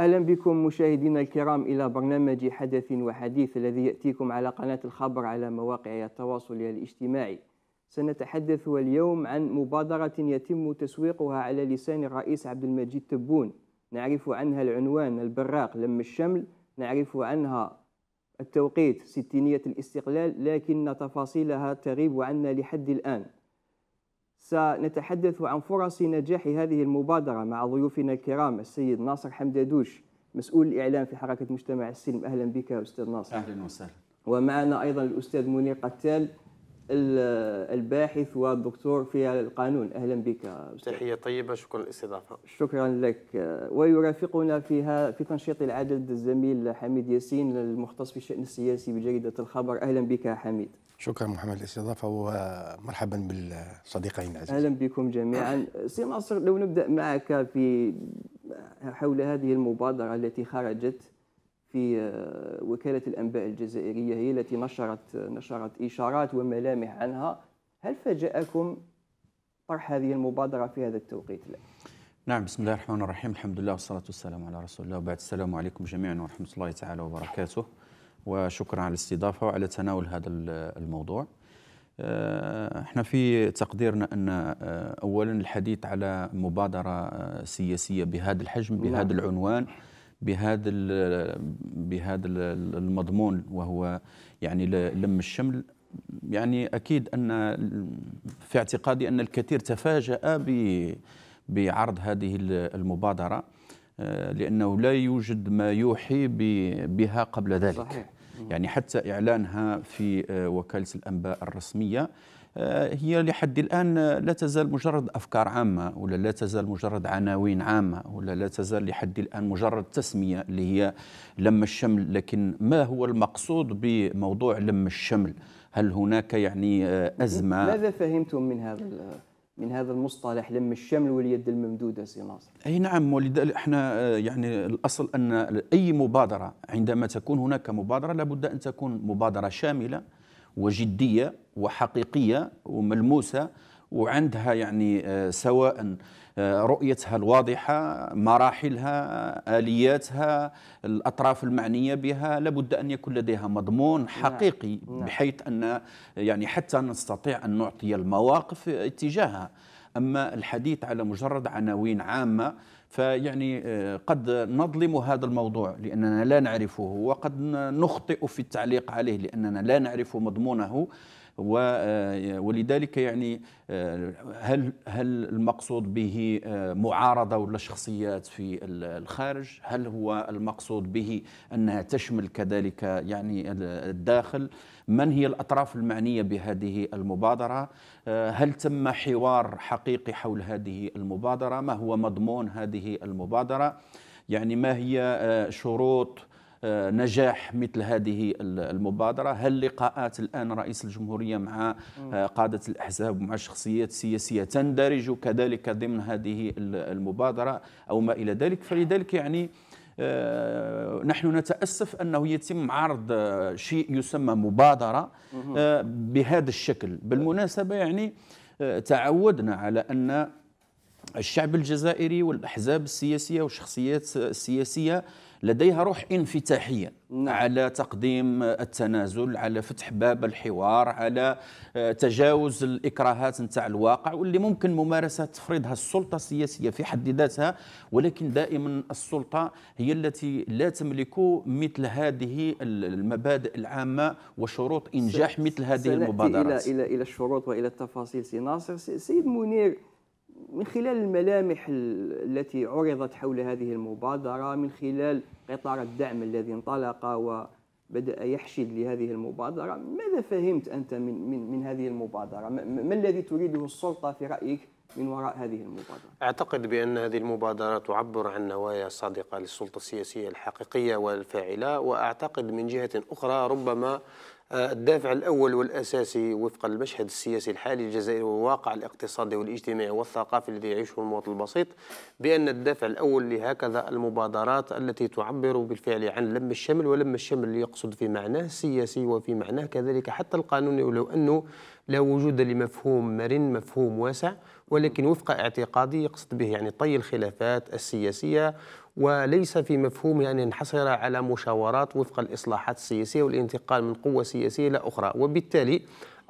أهلا بكم مشاهدينا الكرام إلى برنامج حدث وحديث الذي يأتيكم على قناة الخبر على مواقع التواصل الاجتماعي سنتحدث اليوم عن مبادرة يتم تسويقها على لسان الرئيس عبد المجيد تبون نعرف عنها العنوان البراق لم الشمل نعرف عنها التوقيت ستينية الاستقلال لكن تفاصيلها تغيب عنا لحد الآن سنتحدث عن فرص نجاح هذه المبادرة مع ضيوفنا الكرام السيد ناصر حمدادوش مسؤول الإعلام في حركة مجتمع السلم أهلا بك أستاذ ناصر أهلا وسهلا ومعنا أيضا الأستاذ منير قتال الباحث والدكتور في القانون اهلا بك أستاذ. تحيه طيبه شكرا للاستضافه شكرا لك ويرافقنا فيها في تنشيط العدد الزميل حميد ياسين المختص في الشان السياسي بجريده الخبر اهلا بك حميد شكرا محمد الاستضافه ومرحبا بالصديقين العزيز اهلا بكم جميعا سي ناصر لو نبدا معك في حول هذه المبادره التي خرجت في آه، وكاله الانباء الجزائريه هي التي نشرت نشرت اشارات وملامح عنها هل فاجاكم طرح هذه المبادره في هذا التوقيت لا نعم بسم الله الرحمن الرحيم الحمد لله والصلاه والسلام على رسول الله وبعد السلام عليكم جميعا ورحمه الله تعالى وبركاته وشكرا على الاستضافة وعلى تناول هذا الموضوع آه، احنا في تقديرنا ان آه، اولا الحديث على مبادره آه، سياسيه بهذا الحجم بهذا العنوان بهذا بهذا المضمون وهو يعني لم الشمل يعني اكيد ان في اعتقادي ان الكثير تفاجأ بعرض هذه المبادره آه، لأنه لا يوجد ما يوحي بها قبل ذلك صحيح. يعني حتى إعلانها في آه، وكالة الأنباء الرسمية آه، هي لحد الآن لا تزال مجرد أفكار عامة ولا لا تزال مجرد عناوين عامة ولا لا تزال لحد الآن مجرد تسمية اللي هي لم الشمل لكن ما هو المقصود بموضوع لم الشمل هل هناك يعني أزمة ماذا فهمتم من هذا من هذا المصطلح لم الشمل واليد الممدودة سي ناصر أي نعم ولذلك احنا آه، يعني الأصل أن أي مبادرة عندما تكون هناك مبادرة لابد أن تكون مبادرة شاملة وجدية وحقيقية وملموسة وعندها يعني آه، سواء آه، رؤيتها الواضحة مراحلها آلياتها الأطراف المعنية بها لابد أن يكون لديها مضمون نعم، حقيقي نعم. بحيث أن يعني حتى نستطيع أن نعطي المواقف اتجاهها أما الحديث على مجرد عناوين عامة فيعني آه، قد نظلم هذا الموضوع لأننا لا نعرفه وقد نخطئ في التعليق عليه لأننا لا نعرف مضمونه آه، ولذلك يعني آه، هل هل المقصود به آه، معارضه ولا شخصيات في الخارج؟ هل هو المقصود به انها تشمل كذلك يعني الداخل؟ من هي الاطراف المعنيه بهذه المبادره؟ هل تم حوار حقيقي حول هذه المبادره؟ ما هو مضمون هذه المبادره؟ يعني ما هي شروط آه، نجاح مثل هذه المبادرة هل لقاءات الآن رئيس الجمهورية مع آه، قادة الأحزاب ومع الشخصيات السياسية تندرج كذلك ضمن هذه المبادرة أو ما إلى ذلك فلذلك يعني آه، نحن نتأسف أنه يتم عرض شيء يسمى مبادرة بهذا الشكل بالمناسبة يعني تعودنا على أن الشعب الجزائري والأحزاب السياسية والشخصيات السياسية لديها روح انفتاحيه نعم. على تقديم التنازل على فتح باب الحوار على آه، تجاوز الاكراهات نتاع الواقع واللي ممكن ممارسه تفرضها السلطه السياسيه في حد ذاتها ولكن دائما السلطه هي التي لا تملك مثل هذه المبادئ العامه وشروط انجاح مثل هذه المبادرات الى الى الى الشروط والى التفاصيل سي ناصر سيد منير من خلال الملامح التي عرضت حول هذه المبادرة من خلال قطار الدعم الذي انطلق وبدأ يحشد لهذه المبادرة ماذا فهمت أنت من, من, من هذه المبادرة؟ ما الذي تريده السلطة في رأيك من وراء هذه المبادرة؟ أعتقد بأن هذه المبادرة تعبر عن نوايا صادقة للسلطة السياسية الحقيقية والفاعلة وأعتقد من جهة أخرى ربما الدافع الأول والأساسي وفق المشهد السياسي الحالي الجزائري والواقع الاقتصادي والاجتماعي والثقافي الذي يعيشه المواطن البسيط بأن الدافع الأول لهكذا المبادرات التي تعبر بالفعل عن لم الشمل ولم الشمل يقصد في معناه السياسي وفي معناه كذلك حتى القانوني ولو أنه لا وجود لمفهوم مرن مفهوم واسع ولكن وفق اعتقادي يقصد به يعني طي الخلافات السياسية وليس في مفهوم يعني أن ينحصر على مشاورات وفق الإصلاحات السياسية والانتقال من قوة سياسية إلى أخرى وبالتالي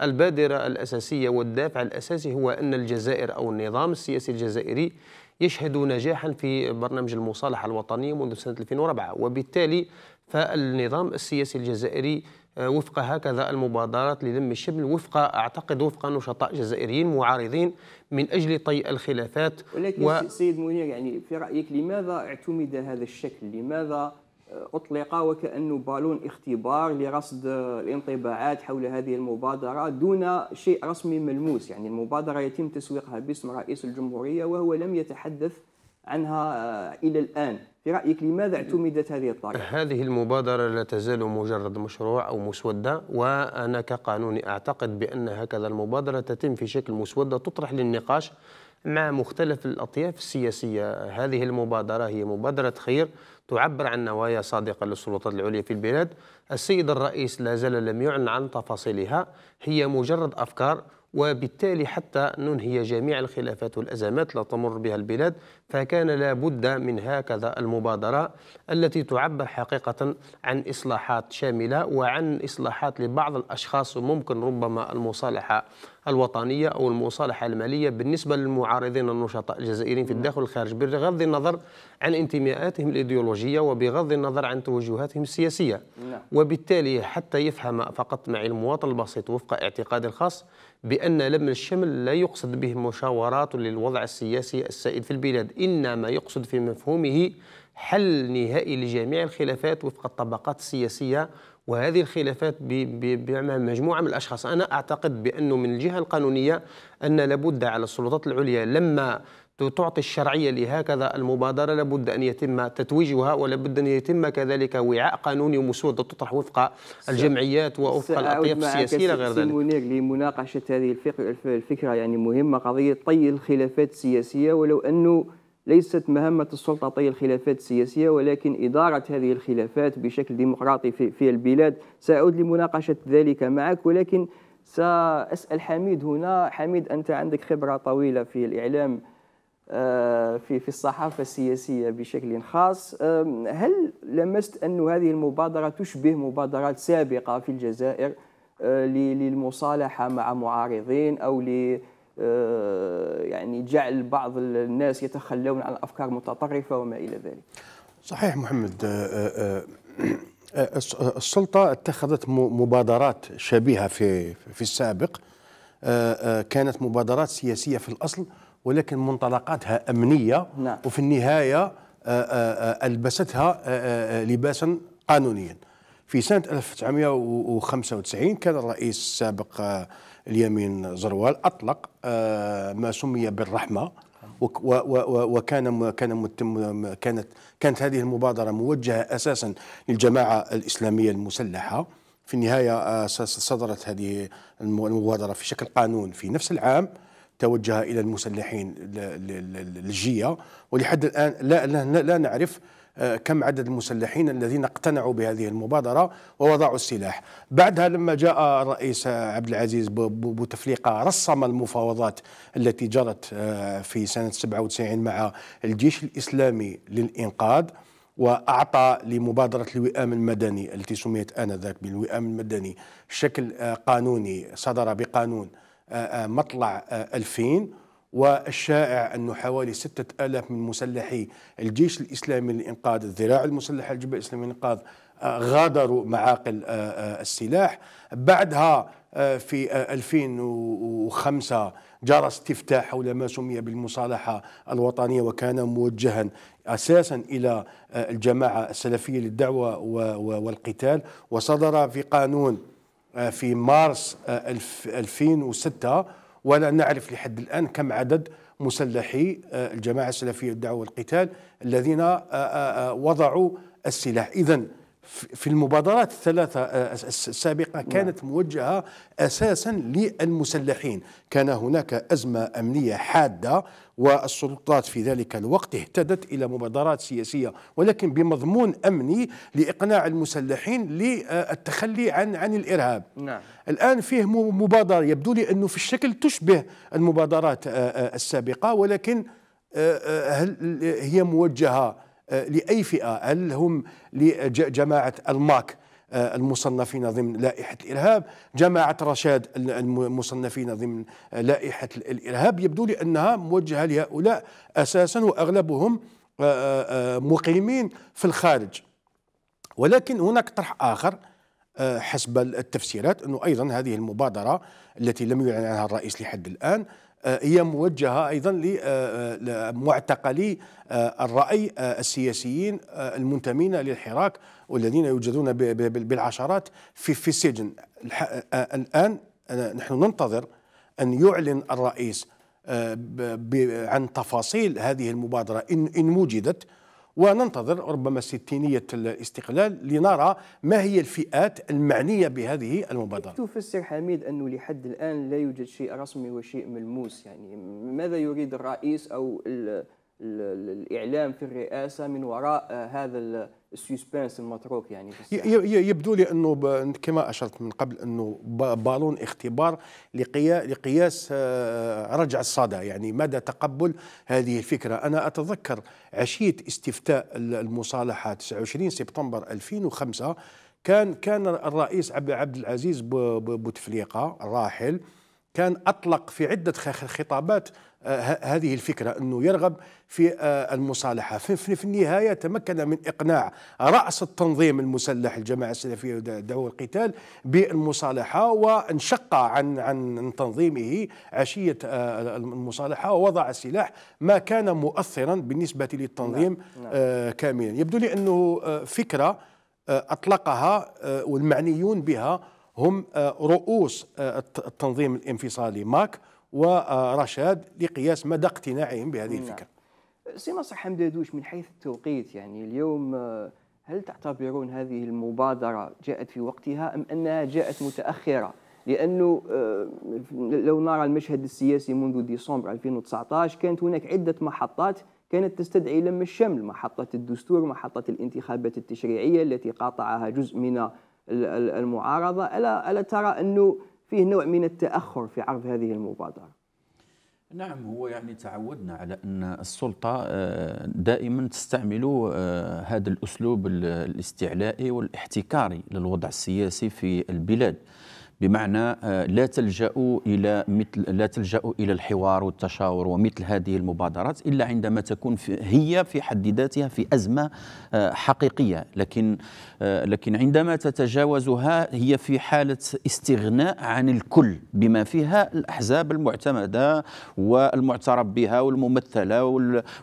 البادرة الأساسية والدافع الأساسي هو أن الجزائر أو النظام السياسي الجزائري يشهد نجاحا في برنامج المصالحة الوطنية منذ سنة 2004 وبالتالي فالنظام السياسي الجزائري آه، وفق هكذا المبادرات لذم الشمل وفق أعتقد وفق نشطاء جزائريين معارضين من أجل طي الخلافات ولكن و... سيد منير يعني في رأيك لماذا اعتمد هذا الشكل لماذا آه، أطلق وكأنه بالون اختبار لرصد آه، الانطباعات حول هذه المبادرة دون شيء رسمي ملموس يعني المبادرة يتم تسويقها باسم رئيس الجمهورية وهو لم يتحدث عنها إلى الآن في رأيك لماذا اعتمدت هذه الطريقة؟ هذه المبادرة لا تزال مجرد مشروع أو مسودة وأنا كقانوني أعتقد بأن هكذا المبادرة تتم في شكل مسودة تطرح للنقاش مع مختلف الأطياف السياسية هذه المبادرة هي مبادرة خير تعبر عن نوايا صادقة للسلطات العليا في البلاد السيد الرئيس لا زال لم يعلن عن تفاصيلها هي مجرد أفكار وبالتالي حتى ننهي جميع الخلافات والأزمات لا تمر بها البلاد فكان لا بد من هكذا المبادرة التي تعبر حقيقة عن إصلاحات شاملة وعن إصلاحات لبعض الأشخاص وممكن ربما المصالحة الوطنية أو المصالحة المالية بالنسبة للمعارضين النشطاء الجزائريين في نعم. الداخل والخارج بغض النظر عن انتماءاتهم الإيديولوجية وبغض النظر عن توجهاتهم السياسية نعم. وبالتالي حتى يفهم فقط معي المواطن البسيط وفق اعتقاد الخاص بأن لم الشمل لا يقصد به مشاورات للوضع السياسي السائد في البلاد إنما يقصد في مفهومه حل نهائي لجميع الخلافات وفق الطبقات السياسية وهذه الخلافات بيعملها مجموعة من الأشخاص أنا أعتقد بأنه من الجهة القانونية أن لابد على السلطات العليا لما تعطي الشرعية لهكذا المبادرة لابد أن يتم تتويجها ولابد أن يتم كذلك وعاء قانوني ومسودة تطرح وفق الجمعيات ووفق الأطياف السياسية غير ذلك منير لمناقشة هذه الفكرة يعني مهمة قضية طي الخلافات السياسية ولو أنه ليست مهمة السلطة الخلافات السياسية ولكن إدارة هذه الخلافات بشكل ديمقراطي في, في البلاد سأعود لمناقشة ذلك معك ولكن سأسأل حميد هنا حميد أنت عندك خبرة طويلة في الإعلام آه، في في الصحافة السياسية بشكل خاص هل لمست أن هذه المبادرة تشبه مبادرات سابقة في الجزائر آه، للمصالحة مع معارضين أو آه، يعني جعل بعض الناس يتخلون عن افكار متطرفه وما الى ذلك. صحيح محمد آه، آه، السلطه اتخذت مبادرات شبيهه في في السابق كانت مبادرات سياسيه في الاصل ولكن منطلقاتها امنيه نعم. وفي النهايه البستها لباسا قانونيا في سنه 1995 كان الرئيس السابق اليمين زروال اطلق آه، ما سمي بالرحمه وكان كان كانت كانت هذه المبادره موجهه اساسا للجماعه الاسلاميه المسلحه في النهايه آه، صدرت هذه المبادره في شكل قانون في نفس العام توجه الى المسلحين الجيه ولحد الان لا لا, لا نعرف آه، كم عدد المسلحين الذين اقتنعوا بهذه المبادرة ووضعوا السلاح بعدها لما جاء الرئيس عبد العزيز بوتفليقة رسم المفاوضات التي جرت آه، في سنة 97 مع الجيش الإسلامي للإنقاذ واعطى لمبادره الوئام المدني التي سميت انذاك بالوئام المدني شكل آه، قانوني صدر بقانون مطلع 2000 والشائع أنه حوالي ستة ألاف من مسلحي الجيش الإسلامي لإنقاذ الذراع المسلحة الجبهة الإسلامية لإنقاذ آه، غادروا معاقل آه، آه، السلاح بعدها في 2005 جرى استفتاء حول ما سمي بالمصالحة الوطنية وكان موجها أساسا إلى الجماعة السلفية للدعوة والقتال وصدر في قانون في مارس 2006 ولا نعرف لحد الآن كم عدد مسلحي آه، الجماعة السلفية الدعوة والقتال الذين آه، آه، وضعوا السلاح إذن في المبادرات الثلاثة آه، السابقة نعم. كانت موجهة أساسا للمسلحين كان هناك أزمة أمنية حادة والسلطات في ذلك الوقت اهتدت إلى مبادرات سياسية ولكن بمضمون أمني لإقناع المسلحين للتخلي عن عن الإرهاب نعم. الآن فيه مبادرة يبدو لي أنه في الشكل تشبه المبادرات آه، آه، السابقة ولكن هل هي موجهة آه، لأي فئة هل هم لجماعة الماك آه، المصنفين ضمن لائحة الإرهاب جماعة رشاد المصنفين ضمن لائحة الإرهاب يبدو لي أنها موجهة لهؤلاء أساسا وأغلبهم آه، مقيمين في الخارج ولكن هناك طرح آخر حسب التفسيرات أنه أيضا هذه المبادرة التي لم يعلن عنها الرئيس لحد الآن آه، هي موجهة أيضا لمعتقلي آه، آه، الرأي السياسيين المنتمين للحراك والذين يوجدون بالعشرات في, السجن الآن نحن ننتظر أن يعلن الرئيس عن تفاصيل هذه المبادرة إن, إن وجدت وننتظر ربما ستينية الاستقلال لنرى ما هي الفئات المعنية بهذه المبادرة تفسر حميد أنه لحد الآن لا يوجد شيء رسمي وشيء ملموس يعني ماذا يريد الرئيس أو الـ الـ الإعلام في الرئاسة من وراء هذا السسبنس المتروك يعني يبدو لي انه كما اشرت من قبل انه بالون اختبار لقياس آه، رجع الصدى يعني مدى تقبل هذه الفكره انا اتذكر عشيه استفتاء المصالحه 29 سبتمبر 2005 كان كان الرئيس عبد العزيز بوتفليقه الراحل كان أطلق في عدة خطابات آه، هذه الفكرة أنه يرغب في آه، المصالحة في النهاية تمكن من إقناع رأس التنظيم المسلح الجماعة السلفية دعوة القتال بالمصالحة وانشق عن عن تنظيمه عشية آه، المصالحة ووضع السلاح ما كان مؤثرا بالنسبة للتنظيم نعم، نعم. كاملا يبدو لي أنه فكرة أطلقها والمعنيون بها هم آه، رؤوس آه، التنظيم الانفصالي ماك ورشاد لقياس مدى اقتناعهم بهذه نعم. الفكره. سي حمد دوش من حيث التوقيت يعني اليوم آه، هل تعتبرون هذه المبادره جاءت في وقتها ام انها جاءت متاخره؟ لانه لو نرى المشهد السياسي منذ ديسمبر 2019 كانت هناك عده محطات كانت تستدعي لم الشمل محطة الدستور محطة الانتخابات التشريعية التي قاطعها جزء من المعارضة ألا, ألا ترى أنه فيه نوع من التأخر في عرض هذه المبادرة نعم هو يعني تعودنا على أن السلطة آه، دائما تستعمل آه، هذا الأسلوب الاستعلائي والاحتكاري للوضع السياسي في البلاد بمعنى آه، لا تلجأوا إلى مثل لا تلجأوا إلى الحوار والتشاور ومثل هذه المبادرات إلا عندما تكون في هي في حد ذاتها في أزمة آه، حقيقية لكن آه، لكن عندما تتجاوزها هي في حالة استغناء عن الكل بما فيها الأحزاب المعتمدة والمعترف بها والممثلة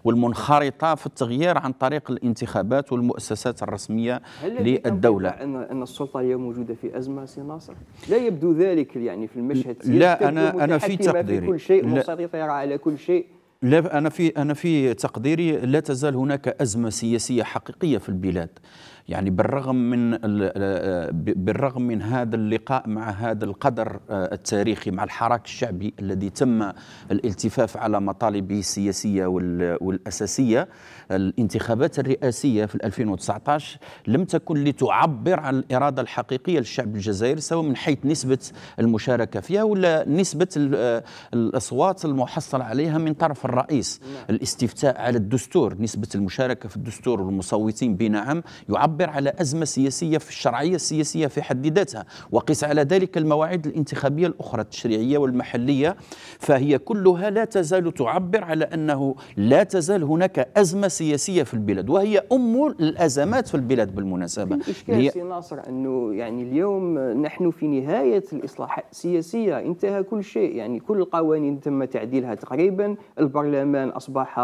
والمنخرطة في التغيير عن طريق الانتخابات والمؤسسات الرسمية للدولة هل أن السلطة هي موجودة في أزمة سي ناصر؟ لا يبدو ذلك يعني في المشهد لا انا انا في تقديري في كل شيء مسيطره على كل شيء لا انا في انا في تقديري لا تزال هناك ازمه سياسيه حقيقيه في البلاد يعني بالرغم من آه، بالرغم من هذا اللقاء مع هذا القدر آه، التاريخي مع الحراك الشعبي الذي تم الالتفاف على مطالبه السياسيه والاساسيه الانتخابات الرئاسيه في 2019 لم تكن لتعبر عن الاراده الحقيقيه للشعب الجزائري سواء من حيث نسبه المشاركه فيها ولا نسبه آه، الاصوات المحصل عليها من طرف الرئيس نعم. الاستفتاء على الدستور نسبه المشاركه في الدستور والمصوتين بنعم يعبر تعبر على أزمة سياسية في الشرعية السياسية في حد ذاتها وقس على ذلك المواعيد الانتخابية الأخرى التشريعية والمحلية فهي كلها لا تزال تعبر على أنه لا تزال هناك أزمة سياسية في البلاد وهي أم الأزمات في البلاد بالمناسبة هي سي ناصر أنه يعني اليوم نحن في نهاية الإصلاحات السياسية انتهى كل شيء يعني كل القوانين تم تعديلها تقريبا البرلمان أصبح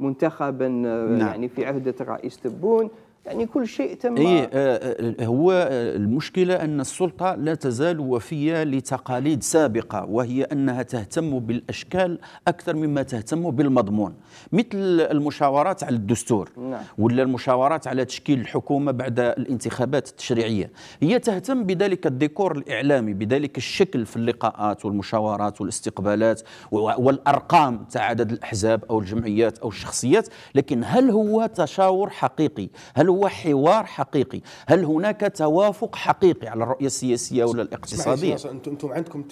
منتخبا آه، نعم. يعني في عهدة الرئيس تبون يعني كل شيء تم إيه آه، آه، هو آه، المشكلة أن السلطة لا تزال وفية لتقاليد سابقة وهي أنها تهتم بالأشكال أكثر مما تهتم بالمضمون مثل المشاورات على الدستور نعم. ولا المشاورات على تشكيل الحكومة بعد الانتخابات التشريعية هي تهتم بذلك الديكور الإعلامي بذلك الشكل في اللقاءات والمشاورات والاستقبالات والأرقام تاع عدد الأحزاب أو الجمعيات أو الشخصيات لكن هل هو تشاور حقيقي هل هو حوار حقيقي هل هناك توافق حقيقي على الرؤية السياسية ولا الاقتصادية أنتم عندكم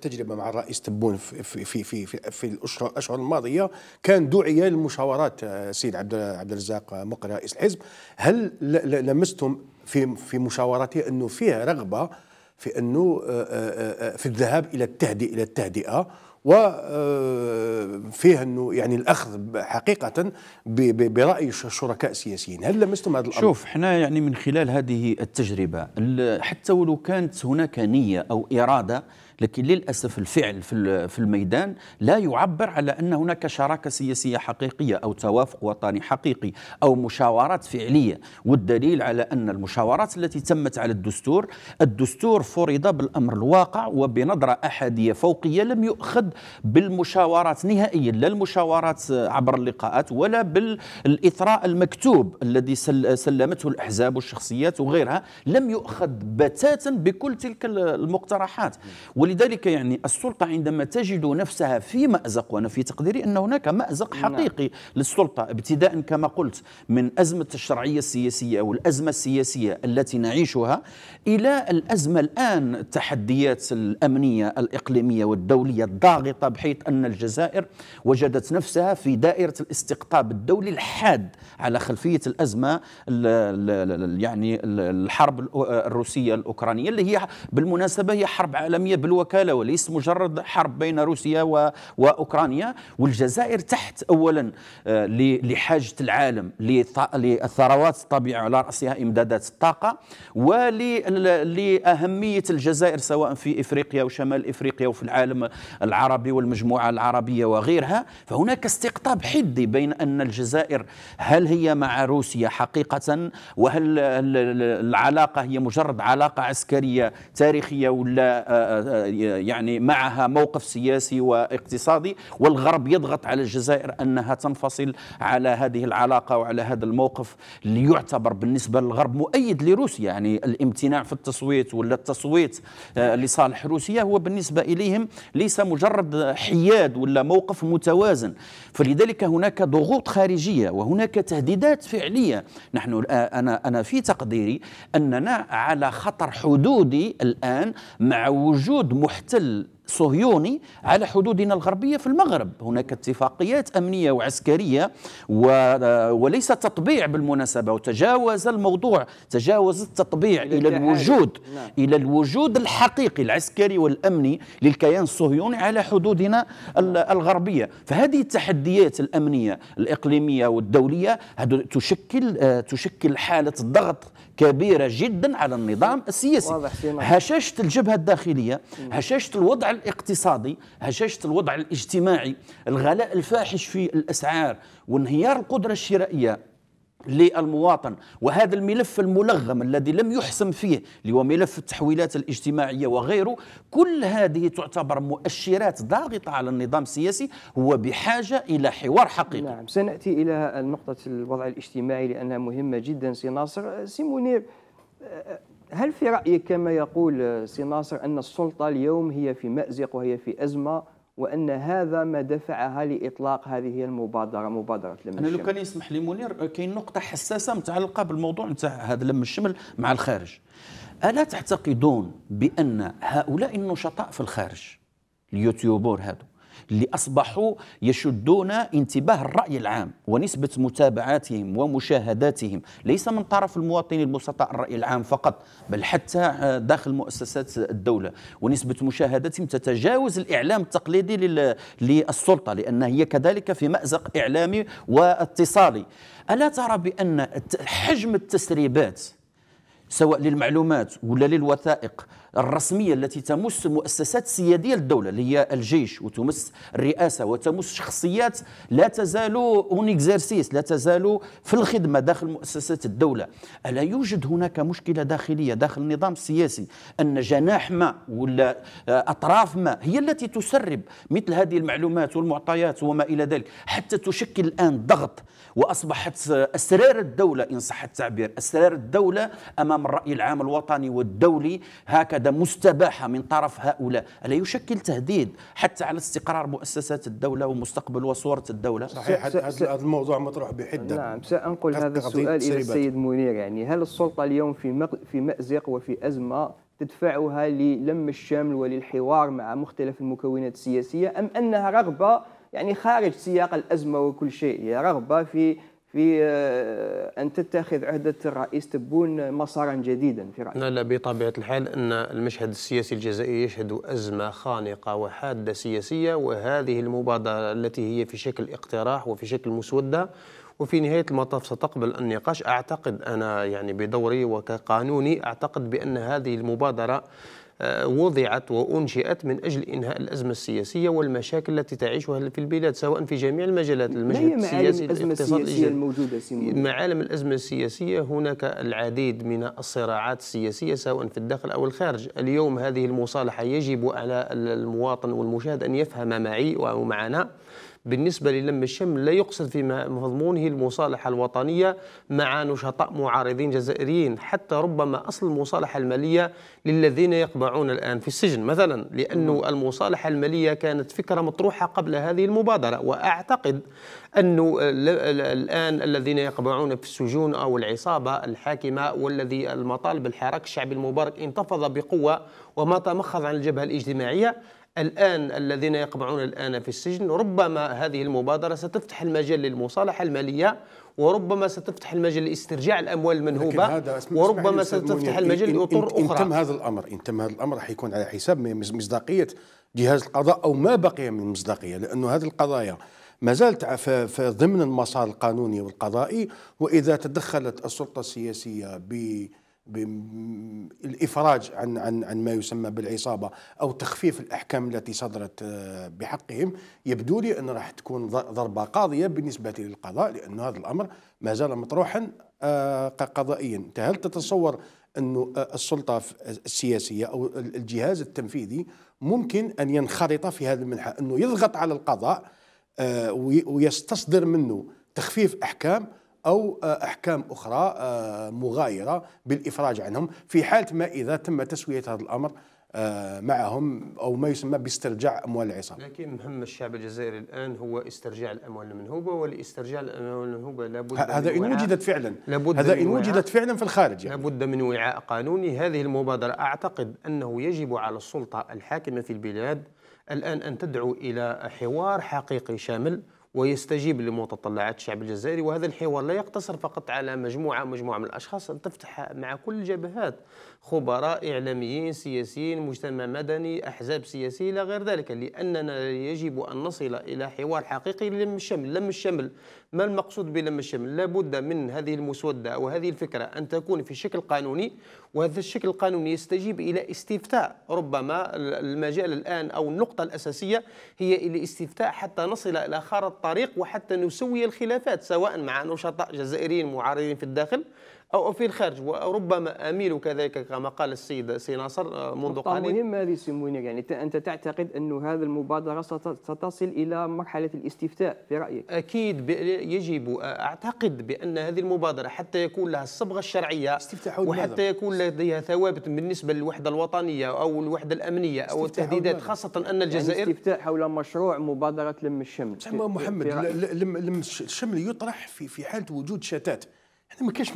تجربة مع الرئيس تبون في, في, في, في, في الأشهر الماضية كان دعي للمشاورات آه، سيد عبد الرزاق آه، مقري رئيس الحزب هل لمستم في في مشاوراته أنه فيها رغبة في أنه آه، في الذهاب إلى التهدئة إلى التهدئة وفيها آه، انه يعني الاخذ حقيقه براي الشركاء السياسيين، هل لمستم هذا الامر؟ شوف احنا يعني من خلال هذه التجربه حتى ولو كانت هناك نيه او اراده لكن للأسف الفعل في الميدان لا يعبر على أن هناك شراكة سياسية حقيقية أو توافق وطني حقيقي أو مشاورات فعلية والدليل على أن المشاورات التي تمت على الدستور الدستور فرض بالأمر الواقع وبنظرة أحادية فوقية لم يؤخذ بالمشاورات نهائيا لا المشاورات عبر اللقاءات ولا بالإثراء المكتوب الذي سلمته الأحزاب والشخصيات وغيرها لم يؤخذ بتاتا بكل تلك المقترحات ولذلك يعني السلطة عندما تجد نفسها في مأزق وأنا في تقديري أن هناك مأزق نعم. حقيقي نعم. للسلطة ابتداء كما قلت من أزمة الشرعية السياسية أو الأزمة السياسية التي نعيشها إلى الأزمة الآن التحديات الأمنية الإقليمية والدولية الضاغطة بحيث أن الجزائر وجدت نفسها في دائرة الاستقطاب الدولي الحاد على خلفية الأزمة الـ الـ يعني الحرب الروسية الأوكرانية اللي هي بالمناسبة هي حرب عالمية بالوباء الوكالة وليس مجرد حرب بين روسيا و... وأوكرانيا والجزائر تحت أولا آه، لحاجة العالم للثروات الطبيعية على رأسها إمدادات الطاقة ولأهمية الجزائر سواء في إفريقيا وشمال إفريقيا وفي العالم العربي والمجموعة العربية وغيرها فهناك استقطاب حدي بين أن الجزائر هل هي مع روسيا حقيقة وهل العلاقة هي مجرد علاقة عسكرية تاريخية ولا آه، آه، يعني معها موقف سياسي واقتصادي والغرب يضغط على الجزائر أنها تنفصل على هذه العلاقة وعلى هذا الموقف اللي يعتبر بالنسبة للغرب مؤيد لروسيا يعني الامتناع في التصويت ولا التصويت آه، لصالح روسيا هو بالنسبة إليهم ليس مجرد حياد ولا موقف متوازن فلذلك هناك ضغوط خارجية وهناك تهديدات فعلية نحن أنا أنا في تقديري أننا على خطر حدودي الآن مع وجود وجود محتل صهيوني على حدودنا الغربية في المغرب هناك اتفاقيات أمنية وعسكرية وليس تطبيع بالمناسبة وتجاوز الموضوع تجاوز التطبيع إلى الوجود نعم. إلى الوجود الحقيقي العسكري والأمني للكيان الصهيوني على حدودنا الغربية فهذه التحديات الأمنية الإقليمية والدولية تشكل آه، تشكل حالة ضغط كبيرة جدا على النظام السياسي هشاشة الجبهة الداخلية هشاشة الوضع الاقتصادي هشاشة الوضع الاجتماعي الغلاء الفاحش في الأسعار وانهيار القدرة الشرائية للمواطن وهذا الملف الملغم الذي لم يحسم فيه اللي هو ملف التحويلات الاجتماعية وغيره كل هذه تعتبر مؤشرات ضاغطة على النظام السياسي هو بحاجة إلى حوار حقيقي نعم سنأتي إلى نقطة الوضع الاجتماعي لأنها مهمة جدا سي ناصر سي منير هل في رأيك كما يقول سي ناصر أن السلطة اليوم هي في مأزق وهي في أزمة وان هذا ما دفعها لاطلاق هذه المبادره مبادره لم الشمل انا لو كان يسمح لي منير كاين نقطه حساسه متعلقه بالموضوع نتاع هذا لم الشمل مع الخارج الا تعتقدون بان هؤلاء النشطاء في الخارج اليوتيوبور هذو اللي أصبحوا يشدون انتباه الرأي العام ونسبة متابعاتهم ومشاهداتهم ليس من طرف المواطنين البسطاء الرأي العام فقط بل حتى داخل مؤسسات الدولة ونسبة مشاهداتهم تتجاوز الإعلام التقليدي للسلطة لأن هي كذلك في مأزق إعلامي واتصالي ألا ترى بأن حجم التسريبات سواء للمعلومات ولا للوثائق الرسميه التي تمس مؤسسات سياديه للدوله اللي هي الجيش وتمس الرئاسه وتمس شخصيات لا تزال اون اكزرسيس لا تزال في الخدمه داخل مؤسسات الدوله الا يوجد هناك مشكله داخليه داخل النظام السياسي ان جناح ما ولا اطراف ما هي التي تسرب مثل هذه المعلومات والمعطيات وما الى ذلك حتى تشكل الان ضغط واصبحت اسرار الدوله ان صح التعبير اسرار الدوله امام الراي العام الوطني والدولي هكذا هذا مستباحة من طرف هؤلاء ألا يشكل تهديد حتى على استقرار مؤسسات الدولة ومستقبل وصورة الدولة صحيح هذا الموضوع مطروح بحدة نعم سأنقل هذا السؤال إلى السيد منير يعني هل السلطة اليوم في في مأزق وفي أزمة تدفعها للم الشامل وللحوار مع مختلف المكونات السياسية أم أنها رغبة يعني خارج سياق الأزمة وكل شيء هي رغبة في في آه، ان تتخذ عهده الرئيس تبون مسارا جديدا في رايك؟ لا لا بطبيعه الحال ان المشهد السياسي الجزائري يشهد ازمه خانقه وحاده سياسيه وهذه المبادره التي هي في شكل اقتراح وفي شكل مسوده وفي نهايه المطاف ستقبل النقاش اعتقد انا يعني بدوري وكقانوني اعتقد بان هذه المبادره وضعت وأنشئت من أجل إنهاء الأزمة السياسية والمشاكل التي تعيشها في البلاد سواء في جميع المجالات المجال السياسي الاقتصاد الموجودة معالم الأزمة السياسية هناك العديد من الصراعات السياسية سواء في الداخل أو الخارج اليوم هذه المصالحة يجب على المواطن والمشاهد أن يفهم معي ومعنا بالنسبة للم الشمل لا يقصد في مضمونه المصالحة الوطنية مع نشطاء معارضين جزائريين حتى ربما أصل المصالحة المالية للذين يقبعون الآن في السجن مثلا لأن المصالحة المالية كانت فكرة مطروحة قبل هذه المبادرة وأعتقد أنه الآن الذين يقبعون في السجون أو العصابة الحاكمة والذي المطالب الحراك الشعبي المبارك انتفض بقوة وما تمخض عن الجبهة الاجتماعية الآن الذين يقبعون الآن في السجن ربما هذه المبادرة ستفتح المجال للمصالحة المالية وربما ستفتح المجال لاسترجاع الاموال المنهوبه وربما ستفتح المجال لاطر اخرى ان تم هذا الامر ان تم هذا الامر سيكون على حساب مصداقيه جهاز القضاء او ما بقي من مصداقيه لانه هذه القضايا ما زالت في ضمن المسار القانوني والقضائي وإذا تدخلت السلطة السياسية ب بالافراج عن عن عن ما يسمى بالعصابه او تخفيف الاحكام التي صدرت آه، بحقهم يبدو لي ان راح تكون ضربه قاضيه بالنسبه للقضاء لان هذا الامر ما زال مطروحا آه، قضائيا انت هل تتصور أن آه، السلطة السياسية أو الجهاز التنفيذي ممكن أن ينخرط في هذا المنحة أنه يضغط على القضاء آه، ويستصدر منه تخفيف احكام او آه، احكام اخرى آه، مغايره بالافراج عنهم في حاله ما اذا تم تسويه هذا الامر معهم او ما يسمى باسترجاع اموال العصابه. لكن مهم الشعب الجزائري الان هو استرجاع الاموال المنهوبه والاسترجاع الاموال المنهوبه لابد هذا ان وجدت فعلا لابد هذا ان وجدت فعلا في الخارج يعني. لابد من وعاء قانوني هذه المبادره اعتقد انه يجب على السلطه الحاكمه في البلاد الآن أن تدعو إلى حوار حقيقي شامل ويستجيب لمتطلعات الشعب الجزائري وهذا الحوار لا يقتصر فقط على مجموعة مجموعة من الأشخاص أن تفتح مع كل الجبهات خبراء إعلاميين سياسيين مجتمع مدني أحزاب سياسية إلى غير ذلك لأننا يجب أن نصل إلى حوار حقيقي لم الشمل لم الشمل ما المقصود بلم الشمل لابد من هذه المسودة أو هذه الفكرة أن تكون في شكل قانوني وهذا الشكل القانوني يستجيب إلى استفتاء ربما المجال الآن أو النقطة الأساسية هي إلى استفتاء حتى نصل إلى خارطة الطريق وحتى نسوي الخلافات سواء مع نشطاء جزائريين معارضين في الداخل أو في الخارج وربما أميل كذلك كما قال السيد سي ناصر آه، منذ قليل مهم هذه سي يعني أنت تعتقد أن هذه المبادرة ستصل إلى مرحلة الاستفتاء في رأيك أكيد يجب آه، أعتقد بأن هذه المبادرة حتى يكون لها الصبغة الشرعية وحتى يكون لديها ثوابت بالنسبة للوحدة الوطنية أو الوحدة الأمنية أو التهديدات خاصة أن يعني الجزائر يعني استفتاء حول مشروع مبادرة لم الشمل محمد لم الشمل يطرح في حالة وجود شتات ما كاش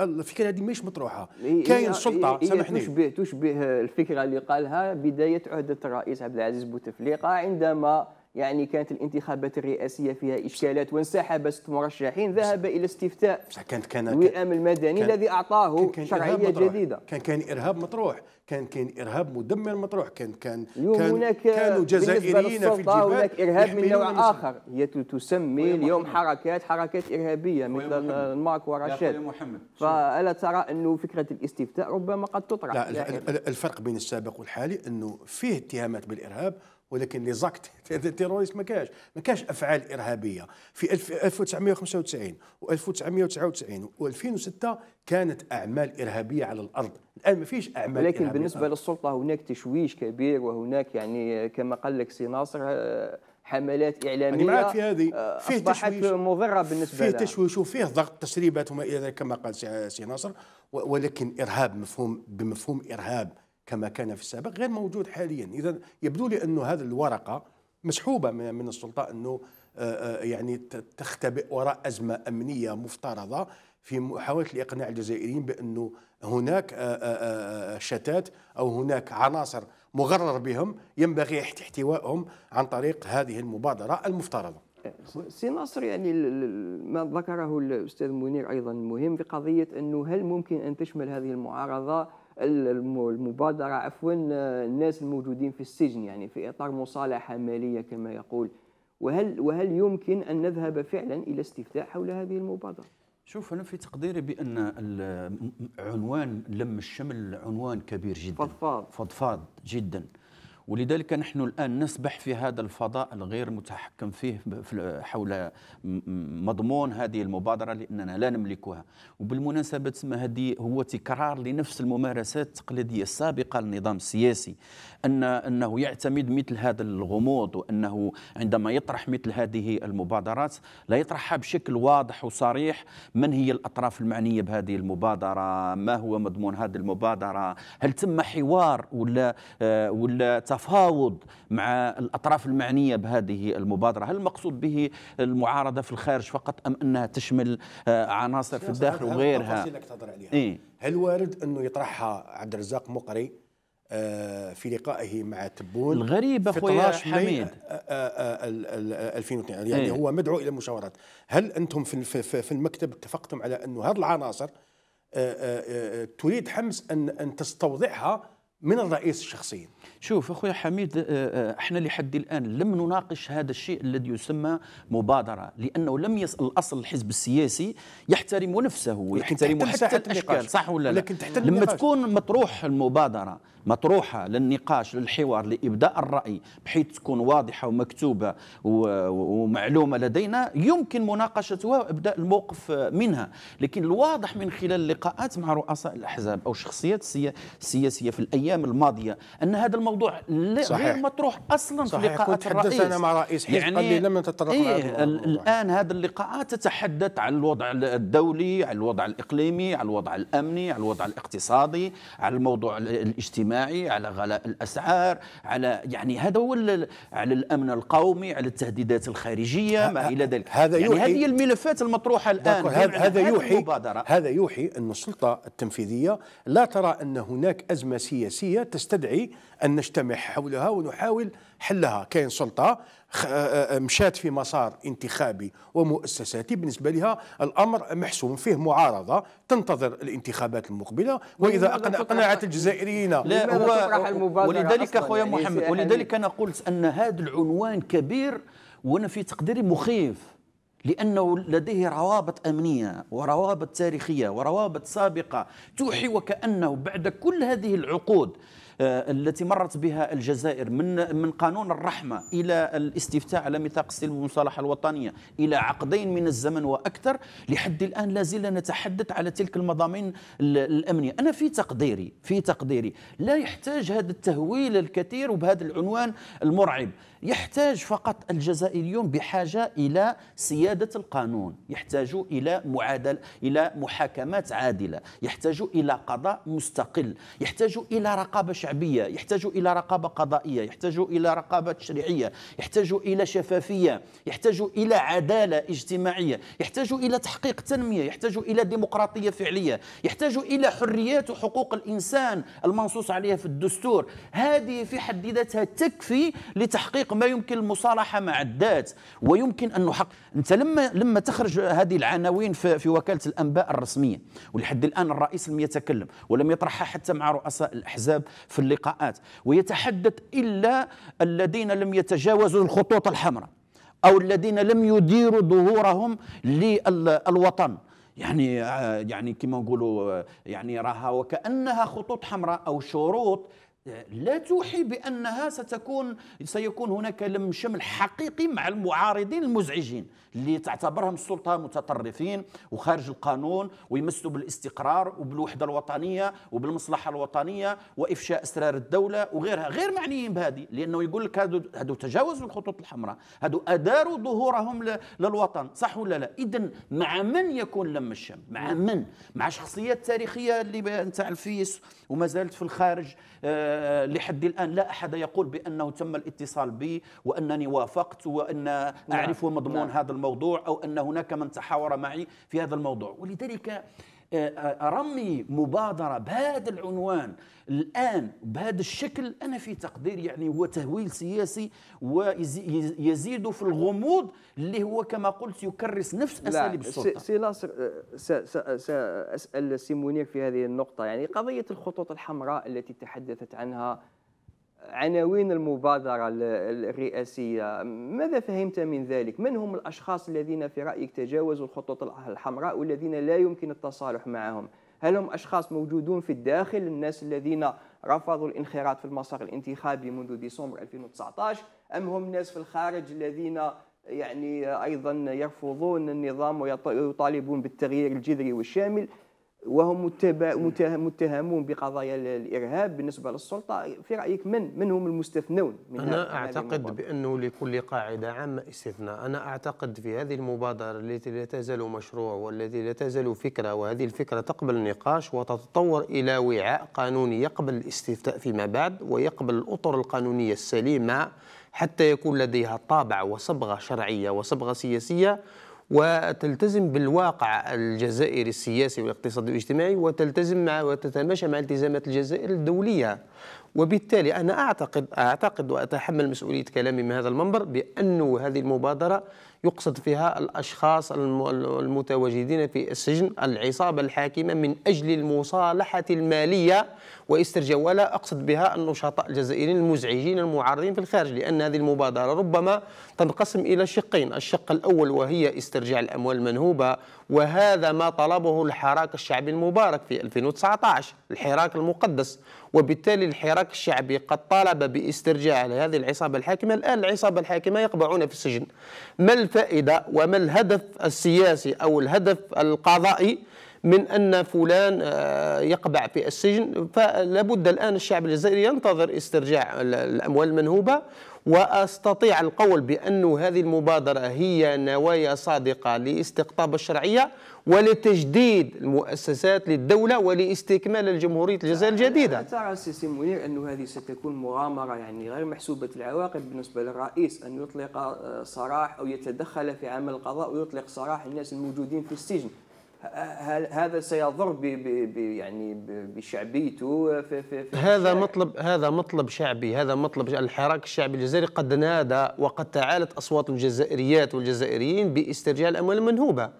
الفكره هذه ماهيش مطروحه كاين سلطه سامحني تشبه تشبه الفكره اللي قالها بدايه عهده الرئيس عبد العزيز بوتفليقه عندما يعني كانت الانتخابات الرئاسيه فيها اشكالات وانسحب ست مرشحين ذهب الى استفتاء كانت كان الوئام المدني كان الذي اعطاه كان كان شرعيه جديده كان كان ارهاب مطروح كان كاين ارهاب مدمر مطروح كان كان كان هناك كانوا جزائريين في الجبال هناك ارهاب من نوع اخر هي تسمي اليوم حركات حركات ارهابيه مثل الماك ورشاد فالا ترى انه فكره الاستفتاء ربما قد تطرح لا الفرق بين السابق والحالي انه فيه اتهامات بالارهاب ولكن لي زاكت تيروريست ما كاش ما كاش افعال ارهابيه في 1995 و1999 و2006 كانت اعمال ارهابيه على الارض الان ما فيش اعمال ولكن إرهابية بالنسبه الأرض. للسلطه هناك تشويش كبير وهناك يعني كما قال لك سي ناصر آه، حملات اعلاميه يعني معك في هذه آه، فيه اصبحت تشويش مضره بالنسبه فيه تشويش وفيه ضغط تسريبات وما الى ذلك كما قال سي ناصر ولكن ارهاب مفهوم بمفهوم ارهاب كما كان في السابق غير موجود حاليا إذا يبدو لي انه هذه الورقة مسحوبة من السلطة أنه آه، آه، يعني تختبئ وراء أزمة أمنية مفترضة في محاولة لإقناع الجزائريين بأنه هناك آه، شتات أو هناك عناصر مغرر بهم ينبغي احتوائهم عن طريق هذه المبادرة المفترضة سي ناصر يعني ما ذكره الأستاذ منير أيضا مهم في قضية أنه هل ممكن أن تشمل هذه المعارضة المبادرة عفوا آه، الناس الموجودين في السجن يعني في إطار مصالحة مالية كما يقول وهل وهل يمكن أن نذهب فعلا إلى استفتاء حول هذه المبادرة؟ شوف أنا في تقديري بأن عنوان لم الشمل عنوان كبير جدا فضفاض فضفاض جدا ولذلك نحن الآن نسبح في هذا الفضاء الغير متحكم فيه حول مضمون هذه المبادرة لأننا لا نملكها وبالمناسبة هذه هو تكرار لنفس الممارسات التقليدية السابقة للنظام السياسي أن أنه يعتمد مثل هذا الغموض وأنه عندما يطرح مثل هذه المبادرات لا يطرحها بشكل واضح وصريح من هي الأطراف المعنية بهذه المبادرة ما هو مضمون هذه المبادرة هل تم حوار ولا آه، ولا التفاوض مع الأطراف المعنية بهذه المبادرة هل المقصود به المعارضة في الخارج فقط أم أنها تشمل آه، عناصر في الداخل وغيرها إيه؟ هل وارد أنه يطرحها عبد الرزاق مقري آه، في لقائه مع تبون الغريب اخويا حميد 2002 آه، يعني إيه؟ هو مدعو الى المشاورات هل انتم في في المكتب اتفقتم على انه هذه العناصر تريد حمص ان ان تستوضعها من الرئيس شخصيا شوف اخويا حميد آه، آه، احنا لحد الان لم نناقش هذا الشيء الذي يسمى مبادره لانه لم يصل الاصل الحزب السياسي يحترم نفسه ويحترم حتى الاشكال صح ولا لا لكن تحت لما تكون مطروح المبادره مطروحه للنقاش للحوار لابداء الراي بحيث تكون واضحه ومكتوبه ومعلومه لدينا يمكن مناقشتها وابداء الموقف منها لكن الواضح من خلال اللقاءات مع رؤساء الاحزاب او شخصيات سياسيه في الايام الايام الماضيه ان هذا الموضوع صحيح. غير مطروح اصلا صحيح. في لقاءات الرئيس انا مع رئيس حزب يعني قال لي لم نتطرق إيه الان هذه اللقاءات تتحدث عن الوضع الدولي على الوضع الاقليمي على الوضع الامني على الوضع الاقتصادي على الموضوع الاجتماعي على غلاء الاسعار على يعني هذا هو على الامن القومي على التهديدات الخارجيه ما الى ذلك هذا يعني هذه الملفات المطروحه الان هذا يوحي هذا يوحي ان السلطه التنفيذيه لا ترى ان هناك ازمه سياسيه سياسية تستدعي أن نجتمع حولها ونحاول حلها كاين سلطة آه، آه، آه، مشات في مسار انتخابي ومؤسساتي بالنسبة لها الأمر محسوم فيه معارضة تنتظر الانتخابات المقبلة وإذا أقنعت الجزائريين لا هو ولذلك أخويا يعني محمد ولذلك أنا قلت أن هذا العنوان كبير وأنا في تقديري مخيف لأنه لديه روابط أمنية وروابط تاريخية وروابط سابقة توحي وكأنه بعد كل هذه العقود آه، التي مرت بها الجزائر من من قانون الرحمه الى الاستفتاء على ميثاق السلم والمصالحه الوطنيه الى عقدين من الزمن واكثر لحد الان لا زلنا نتحدث على تلك المضامين الامنيه انا في تقديري في تقديري لا يحتاج هذا التهويل الكثير وبهذا العنوان المرعب يحتاج فقط الجزائريون بحاجة إلى سيادة القانون يحتاج إلى معادل إلى محاكمات عادلة يحتاج إلى قضاء مستقل يحتاج إلى رقابة شعبية يحتاج إلى رقابة قضائية يحتاج إلى رقابة تشريعية يحتاج إلى شفافية يحتاج إلى عدالة اجتماعية يحتاج إلى تحقيق تنمية يحتاج إلى ديمقراطية فعلية يحتاج إلى حريات وحقوق الإنسان المنصوص عليها في الدستور هذه في حد ذاتها تكفي لتحقيق طريق ما يمكن المصالحه مع الذات ويمكن ان نحقق انت لما لما تخرج هذه العناوين في, في وكاله الانباء الرسميه ولحد الان الرئيس لم يتكلم ولم يطرحها حتى مع رؤساء الاحزاب في اللقاءات ويتحدث الا الذين لم يتجاوزوا الخطوط الحمراء او الذين لم يديروا ظهورهم للوطن يعني يعني كما نقولوا يعني راها وكانها خطوط حمراء او شروط لا توحي بانها ستكون سيكون هناك لم شمل حقيقي مع المعارضين المزعجين اللي تعتبرهم السلطه متطرفين وخارج القانون ويمسوا بالاستقرار وبالوحده الوطنيه وبالمصلحه الوطنيه وافشاء اسرار الدوله وغيرها غير معنيين بهذه لانه يقول لك هادو, هادو تجاوزوا الخطوط الحمراء هادو اداروا ظهورهم للوطن صح ولا لا اذا مع من يكون لم الشم مع من مع شخصيات تاريخيه اللي نتاع الفيس وما زالت في الخارج آه لحد الان لا احد يقول بانه تم الاتصال بي وانني وافقت وان نعم. اعرف مضمون نعم. هذا الموضوع الموضوع أو أن هناك من تحاور معي في هذا الموضوع ولذلك آه، آه، رمي مبادرة بهذا العنوان الآن بهذا الشكل أنا في تقدير يعني هو تهويل سياسي ويزيد في الغموض اللي هو كما قلت يكرس نفس أساليب السلطة سي ناصر سأسأل سيمونير في هذه النقطة يعني قضية الخطوط الحمراء التي تحدثت عنها عناوين المبادرة الرئاسية ماذا فهمت من ذلك؟ من هم الأشخاص الذين في رأيك تجاوزوا الخطوط الحمراء والذين لا يمكن التصالح معهم؟ هل هم أشخاص موجودون في الداخل الناس الذين رفضوا الانخراط في المسار الانتخابي منذ ديسمبر 2019 أم هم ناس في الخارج الذين يعني أيضا يرفضون النظام ويطالبون بالتغيير الجذري والشامل وهم متهمون بقضايا الارهاب بالنسبه للسلطه في رايك من من هم المستثنون من انا اعتقد بانه لكل قاعده عامه استثناء انا اعتقد في هذه المبادره التي لا تزال مشروع والتي لا تزال فكره وهذه الفكره تقبل النقاش وتتطور الى وعاء قانوني يقبل الاستفتاء فيما بعد ويقبل الاطر القانونيه السليمه حتى يكون لديها طابع وصبغه شرعيه وصبغه سياسيه وتلتزم بالواقع الجزائري السياسي والاقتصادي والاجتماعي وتلتزم مع وتتماشى مع التزامات الجزائر الدوليه وبالتالي أنا أعتقد أعتقد وأتحمل مسؤولية كلامي من هذا المنبر بانه هذه المبادرة يقصد فيها الأشخاص المتواجدين في السجن العصابة الحاكمة من أجل المصالحة المالية واسترجاع ولا أقصد بها النشطاء الجزائريين المزعجين المعارضين في الخارج لأن هذه المبادرة ربما تنقسم إلى شقين الشق الأول وهي استرجاع الأموال المنهوبة وهذا ما طلبه الحراك الشعبي المبارك في 2019 الحراك المقدس وبالتالي الحراك الشعبي قد طالب باسترجاع لهذه العصابة الحاكمة الآن العصابة الحاكمة يقبعون في السجن ما الفائدة وما الهدف السياسي أو الهدف القضائي من أن فلان آه، يقبع في السجن فلابد الآن الشعب الجزائري ينتظر استرجاع الأموال المنهوبة واستطيع القول بأن هذه المبادره هي نوايا صادقه لاستقطاب الشرعيه ولتجديد المؤسسات للدوله ولاستكمال الجمهوريه الجزائر الجديده. ترى السيسي منير انه هذه ستكون مغامره يعني غير محسوبه العواقب بالنسبه للرئيس ان يطلق سراح آه، او يتدخل في عمل القضاء ويطلق سراح الناس الموجودين في السجن هذا سيضر ب يعني بشعبيته في في في هذا الشعب. مطلب هذا مطلب شعبي هذا مطلب الحراك الشعبي الجزائري قد نادى وقد تعالت اصوات الجزائريات والجزائريين باسترجاع الاموال المنهوبه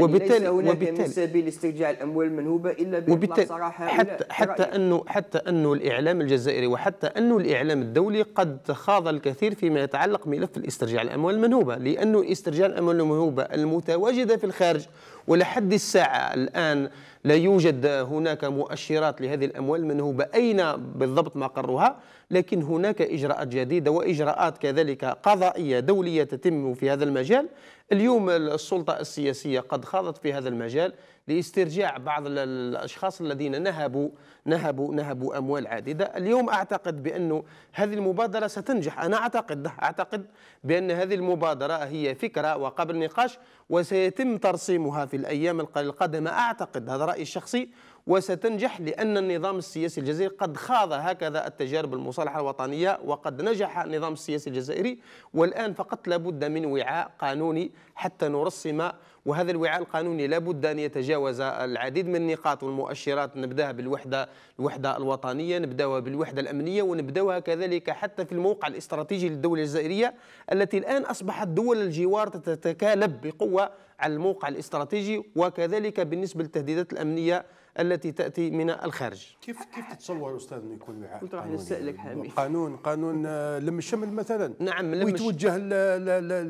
يعني وبالتالي ليس هناك وبالتالي سبيل لاسترجاع الاموال المنهوبه الا وبالتالي صراحه حتى حتى انه حتى انه الاعلام الجزائري وحتى انه الاعلام الدولي قد خاض الكثير فيما يتعلق ملف الاسترجاع الاموال المنهوبه لانه استرجاع الاموال المنهوبه المتواجده في الخارج ولحد الساعه الان لا يوجد هناك مؤشرات لهذه الاموال المنهوبه اين بالضبط مقرها لكن هناك اجراءات جديده واجراءات كذلك قضائيه دوليه تتم في هذا المجال اليوم السلطة السياسية قد خاضت في هذا المجال لاسترجاع بعض الاشخاص الذين نهبوا نهبوا نهبوا اموال عديده اليوم اعتقد بانه هذه المبادره ستنجح انا اعتقد اعتقد بان هذه المبادره هي فكره وقبل نقاش وسيتم ترسيمها في الايام القادمه اعتقد هذا رايي الشخصي وستنجح لأن النظام السياسي الجزائري قد خاض هكذا التجارب المصالحة الوطنية وقد نجح النظام السياسي الجزائري والآن فقط لابد من وعاء قانوني حتى نرسم وهذا الوعاء القانوني لابد أن يتجاوز العديد من النقاط والمؤشرات نبداها بالوحدة الوحدة الوطنية نبداها بالوحدة الأمنية ونبداها كذلك حتى في الموقع الاستراتيجي للدولة الجزائرية التي الآن أصبحت دول الجوار تتكالب بقوة على الموقع الاستراتيجي وكذلك بالنسبة للتهديدات الأمنية التي تاتي من الخارج كيف كيف تتصور استاذ انه يكون وعاء كنت راح نسالك حامي قانون قانون آه، لم الشمل مثلا نعم لم ويتوجه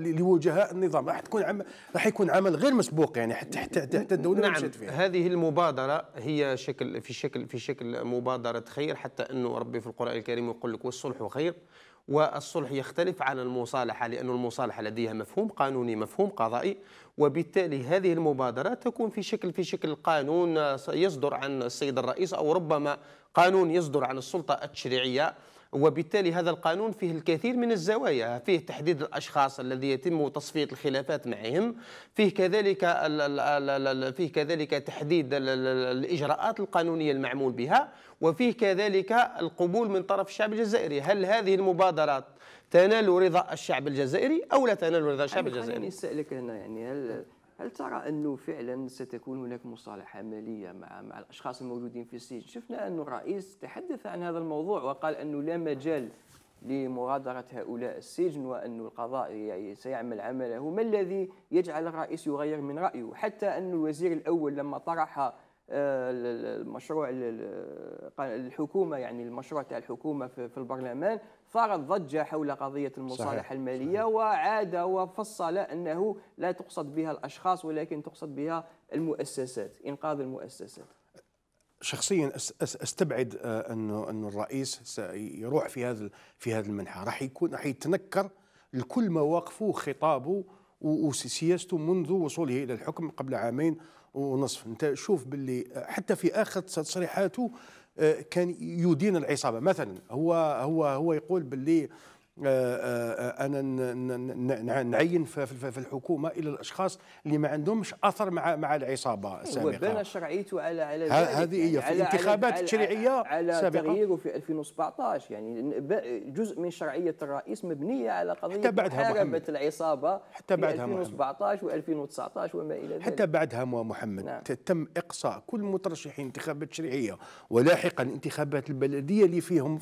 لوجهاء النظام راح تكون راح يكون عمل غير مسبوق يعني حتى حتى حتى نعم، الدوله نعم مشت هذه المبادره هي شكل في شكل في شكل مبادره خير حتى انه ربي في القران الكريم يقول لك والصلح خير والصلح يختلف عن المصالحة لأن المصالحة لديها مفهوم قانوني مفهوم قضائي وبالتالي هذه المبادرة تكون في شكل في شكل قانون آه، يصدر عن السيد الرئيس أو ربما قانون يصدر عن السلطة التشريعية وبالتالي هذا القانون فيه الكثير من الزوايا فيه تحديد الأشخاص الذي يتم تصفية الخلافات معهم فيه كذلك فيه كذلك تحديد الإجراءات القانونية المعمول بها وفيه كذلك القبول من طرف الشعب الجزائري هل هذه المبادرات تنال رضا الشعب الجزائري أو لا تنال رضا الشعب الجزائري؟ خليني أسألك هنا يعني هل هل ترى انه فعلا ستكون هناك مصالحه ماليه مع مع الاشخاص الموجودين في السجن؟ شفنا انه الرئيس تحدث عن هذا الموضوع وقال انه لا مجال لمغادرة هؤلاء السجن وأن القضاء يعني سيعمل عمله ما الذي يجعل الرئيس يغير من رأيه حتى أن الوزير الأول لما طرح آه، المشروع الحكومه يعني المشروع تاع الحكومه في البرلمان ثارت ضجة حول قضية المصالحة المالية صحيح. وعاد وفصل أنه لا تقصد بها الأشخاص ولكن تقصد بها المؤسسات إنقاذ المؤسسات شخصيا استبعد آه، انه انه الرئيس سيروح في هذا في هذا المنحى راح يكون راح يتنكر لكل مواقفه وخطابه وسياسته منذ وصوله الى الحكم قبل عامين ونصف انت شوف باللي حتى في اخر تصريحاته آه، كان يدين العصابه مثلا هو هو هو يقول باللي انا نعين في الحكومه الى الاشخاص اللي ما عندهمش اثر مع مع العصابه السابقه وبنى شرعيته على على هذه هي يعني في الانتخابات التشريعيه على, على تغييره في 2017 يعني جزء من شرعيه الرئيس مبنيه على قضيه حتى بعدها محمد العصابه حتى بعدها 2017 و2019 وما الى ذلك حتى بعدها محمد نعم. تم اقصاء كل مترشحين انتخابات تشريعيه ولاحقا انتخابات البلديه اللي فيهم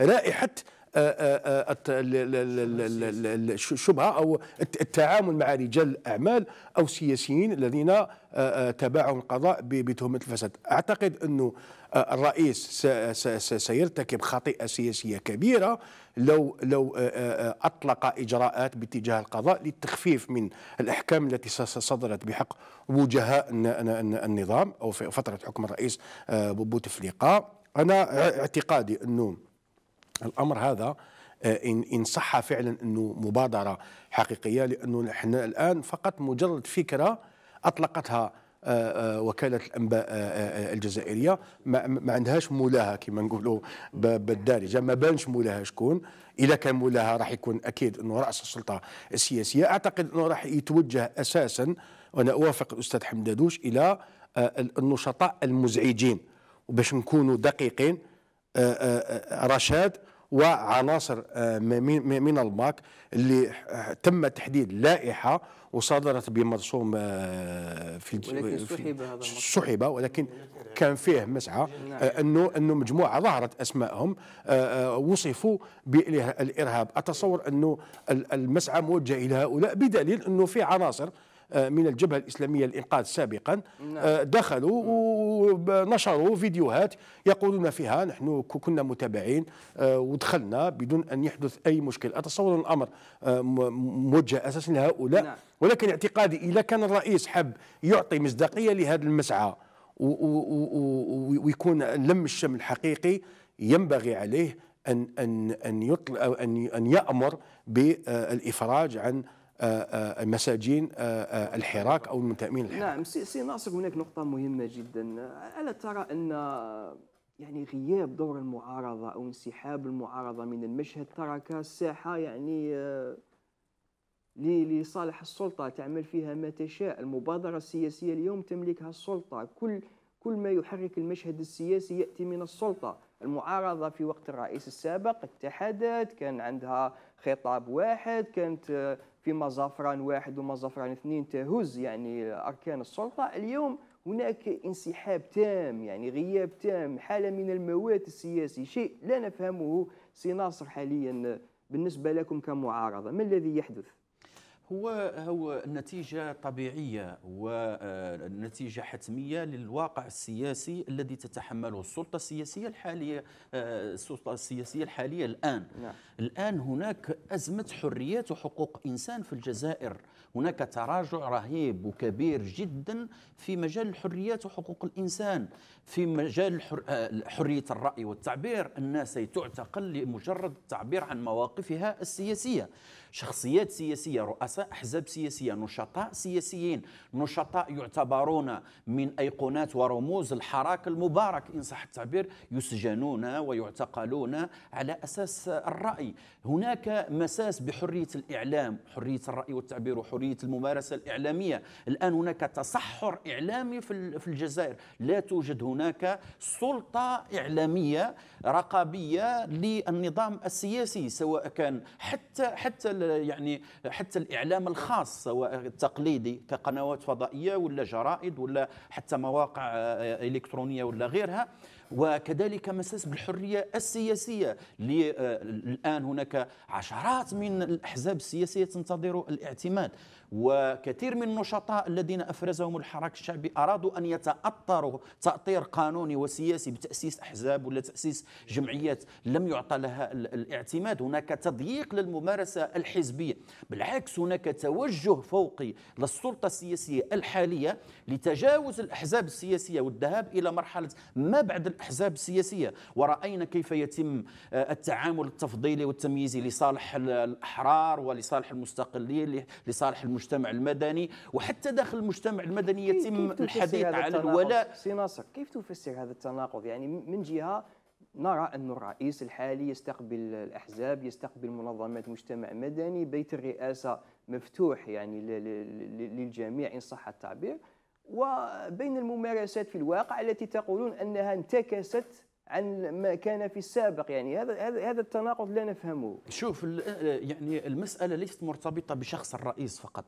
رائحه الشبهه او التعامل مع رجال الاعمال او سياسيين الذين آه، آه، تباعهم القضاء بتهمه الفساد اعتقد انه آه، الرئيس سيرتكب خطيئه سياسيه كبيره لو لو اطلق اجراءات باتجاه القضاء للتخفيف من الاحكام التي صدرت بحق وجهاء النظام او في فتره حكم الرئيس بوتفليقه انا اعتقادي انه الامر هذا آه، ان ان صح فعلا انه مبادره حقيقيه لانه نحن الان فقط مجرد فكره اطلقتها آه، آه، وكاله الانباء الجزائريه ما عندهاش مولاها كما نقولوا بالدارجه ما بانش مولاها شكون اذا كان مولاها راح يكون اكيد انه راس السلطه السياسيه اعتقد انه راح يتوجه اساسا وانا اوافق الاستاذ حمدادوش الى النشطاء المزعجين وباش نكونوا دقيقين رشاد وعناصر آه، من الماك اللي تم تحديد لائحه وصدرت بمرسوم آه، في ولكن سحب هذا سحب ولكن نعم. كان فيه مسعى آه، نعم. انه انه مجموعه ظهرت اسمائهم وصفوا بالارهاب اتصور انه المسعى موجه الى هؤلاء بدليل انه في عناصر آه، من الجبهة الإسلامية للإنقاذ سابقا آه، نعم. دخلوا نعم. ونشروا فيديوهات يقولون فيها نحن كنا متابعين آه، ودخلنا بدون أن يحدث أي مشكل أتصور الأمر موجه أساسا لهؤلاء نعم. ولكن اعتقادي إذا كان الرئيس حب يعطي مصداقية لهذا المسعى ويكون لم الشمل حقيقي ينبغي عليه ان ان ان يطلع ان ان يامر بالافراج عن آه، آه، مساجين آه، الحراك او المنتمين للحراك الحراك نعم سي ناصر هناك نقطه مهمه جدا الا ترى ان يعني غياب دور المعارضه او انسحاب المعارضه من المشهد ترك الساحه يعني لصالح السلطه تعمل فيها ما تشاء المبادره السياسيه اليوم تملكها السلطه كل كل ما يحرك المشهد السياسي ياتي من السلطه المعارضه في وقت الرئيس السابق اتحدت كان عندها خطاب واحد كانت في مزافران واحد ومزافران اثنين تهز يعني أركان السلطة اليوم هناك انسحاب تام يعني غياب تام حالة من الموات السياسي شيء لا نفهمه سي ناصر حاليا بالنسبة لكم كمعارضة ما الذي يحدث؟ هو هو نتيجة طبيعية ونتيجة آه، حتمية للواقع السياسي الذي تتحمله السلطة السياسية الحالية آه، السلطة السياسية الحالية الآن نعم. الآن هناك أزمة حريات وحقوق إنسان في الجزائر هناك تراجع رهيب وكبير جدا في مجال الحريات وحقوق الإنسان في مجال آه، حرية الرأي والتعبير الناس تعتقل لمجرد التعبير عن مواقفها السياسية شخصيات سياسية رؤساء أحزاب سياسية نشطاء سياسيين نشطاء يعتبرون من أيقونات ورموز الحراك المبارك إن صح التعبير يسجنون ويعتقلون على أساس الرأي هناك مساس بحرية الإعلام حرية الرأي والتعبير وحرية حريه الممارسه الاعلاميه، الان هناك تصحر اعلامي في الجزائر، لا توجد هناك سلطه اعلاميه رقابيه للنظام السياسي سواء كان حتى حتى يعني حتى الاعلام الخاص سواء التقليدي كقنوات فضائيه ولا جرائد ولا حتى مواقع الكترونيه ولا غيرها وكذلك مساس بالحرية السياسية آه، الآن هناك عشرات من الأحزاب السياسية تنتظر الاعتماد وكثير من النشطاء الذين افرزهم الحراك الشعبي ارادوا ان يتاطروا تاطير قانوني وسياسي بتاسيس احزاب ولا تاسيس جمعيات لم يعطى لها الاعتماد هناك تضييق للممارسه الحزبيه بالعكس هناك توجه فوقي للسلطه السياسيه الحاليه لتجاوز الاحزاب السياسيه والذهاب الى مرحله ما بعد الاحزاب السياسيه وراينا كيف يتم آه، التعامل التفضيلي والتمييزي لصالح الاحرار ولصالح المستقلين لصالح المجتمع المدني وحتى داخل المجتمع المدني يتم الحديث على الولاء سي ناصر كيف تفسر هذا التناقض يعني من جهه نرى أن الرئيس الحالي يستقبل الأحزاب يستقبل منظمات مجتمع مدني بيت الرئاسة مفتوح يعني للجميع إن صح التعبير وبين الممارسات في الواقع التي تقولون أنها انتكست عن ما كان في السابق يعني هذا هذا التناقض لا نفهمه شوف يعني المساله ليست مرتبطه بشخص الرئيس فقط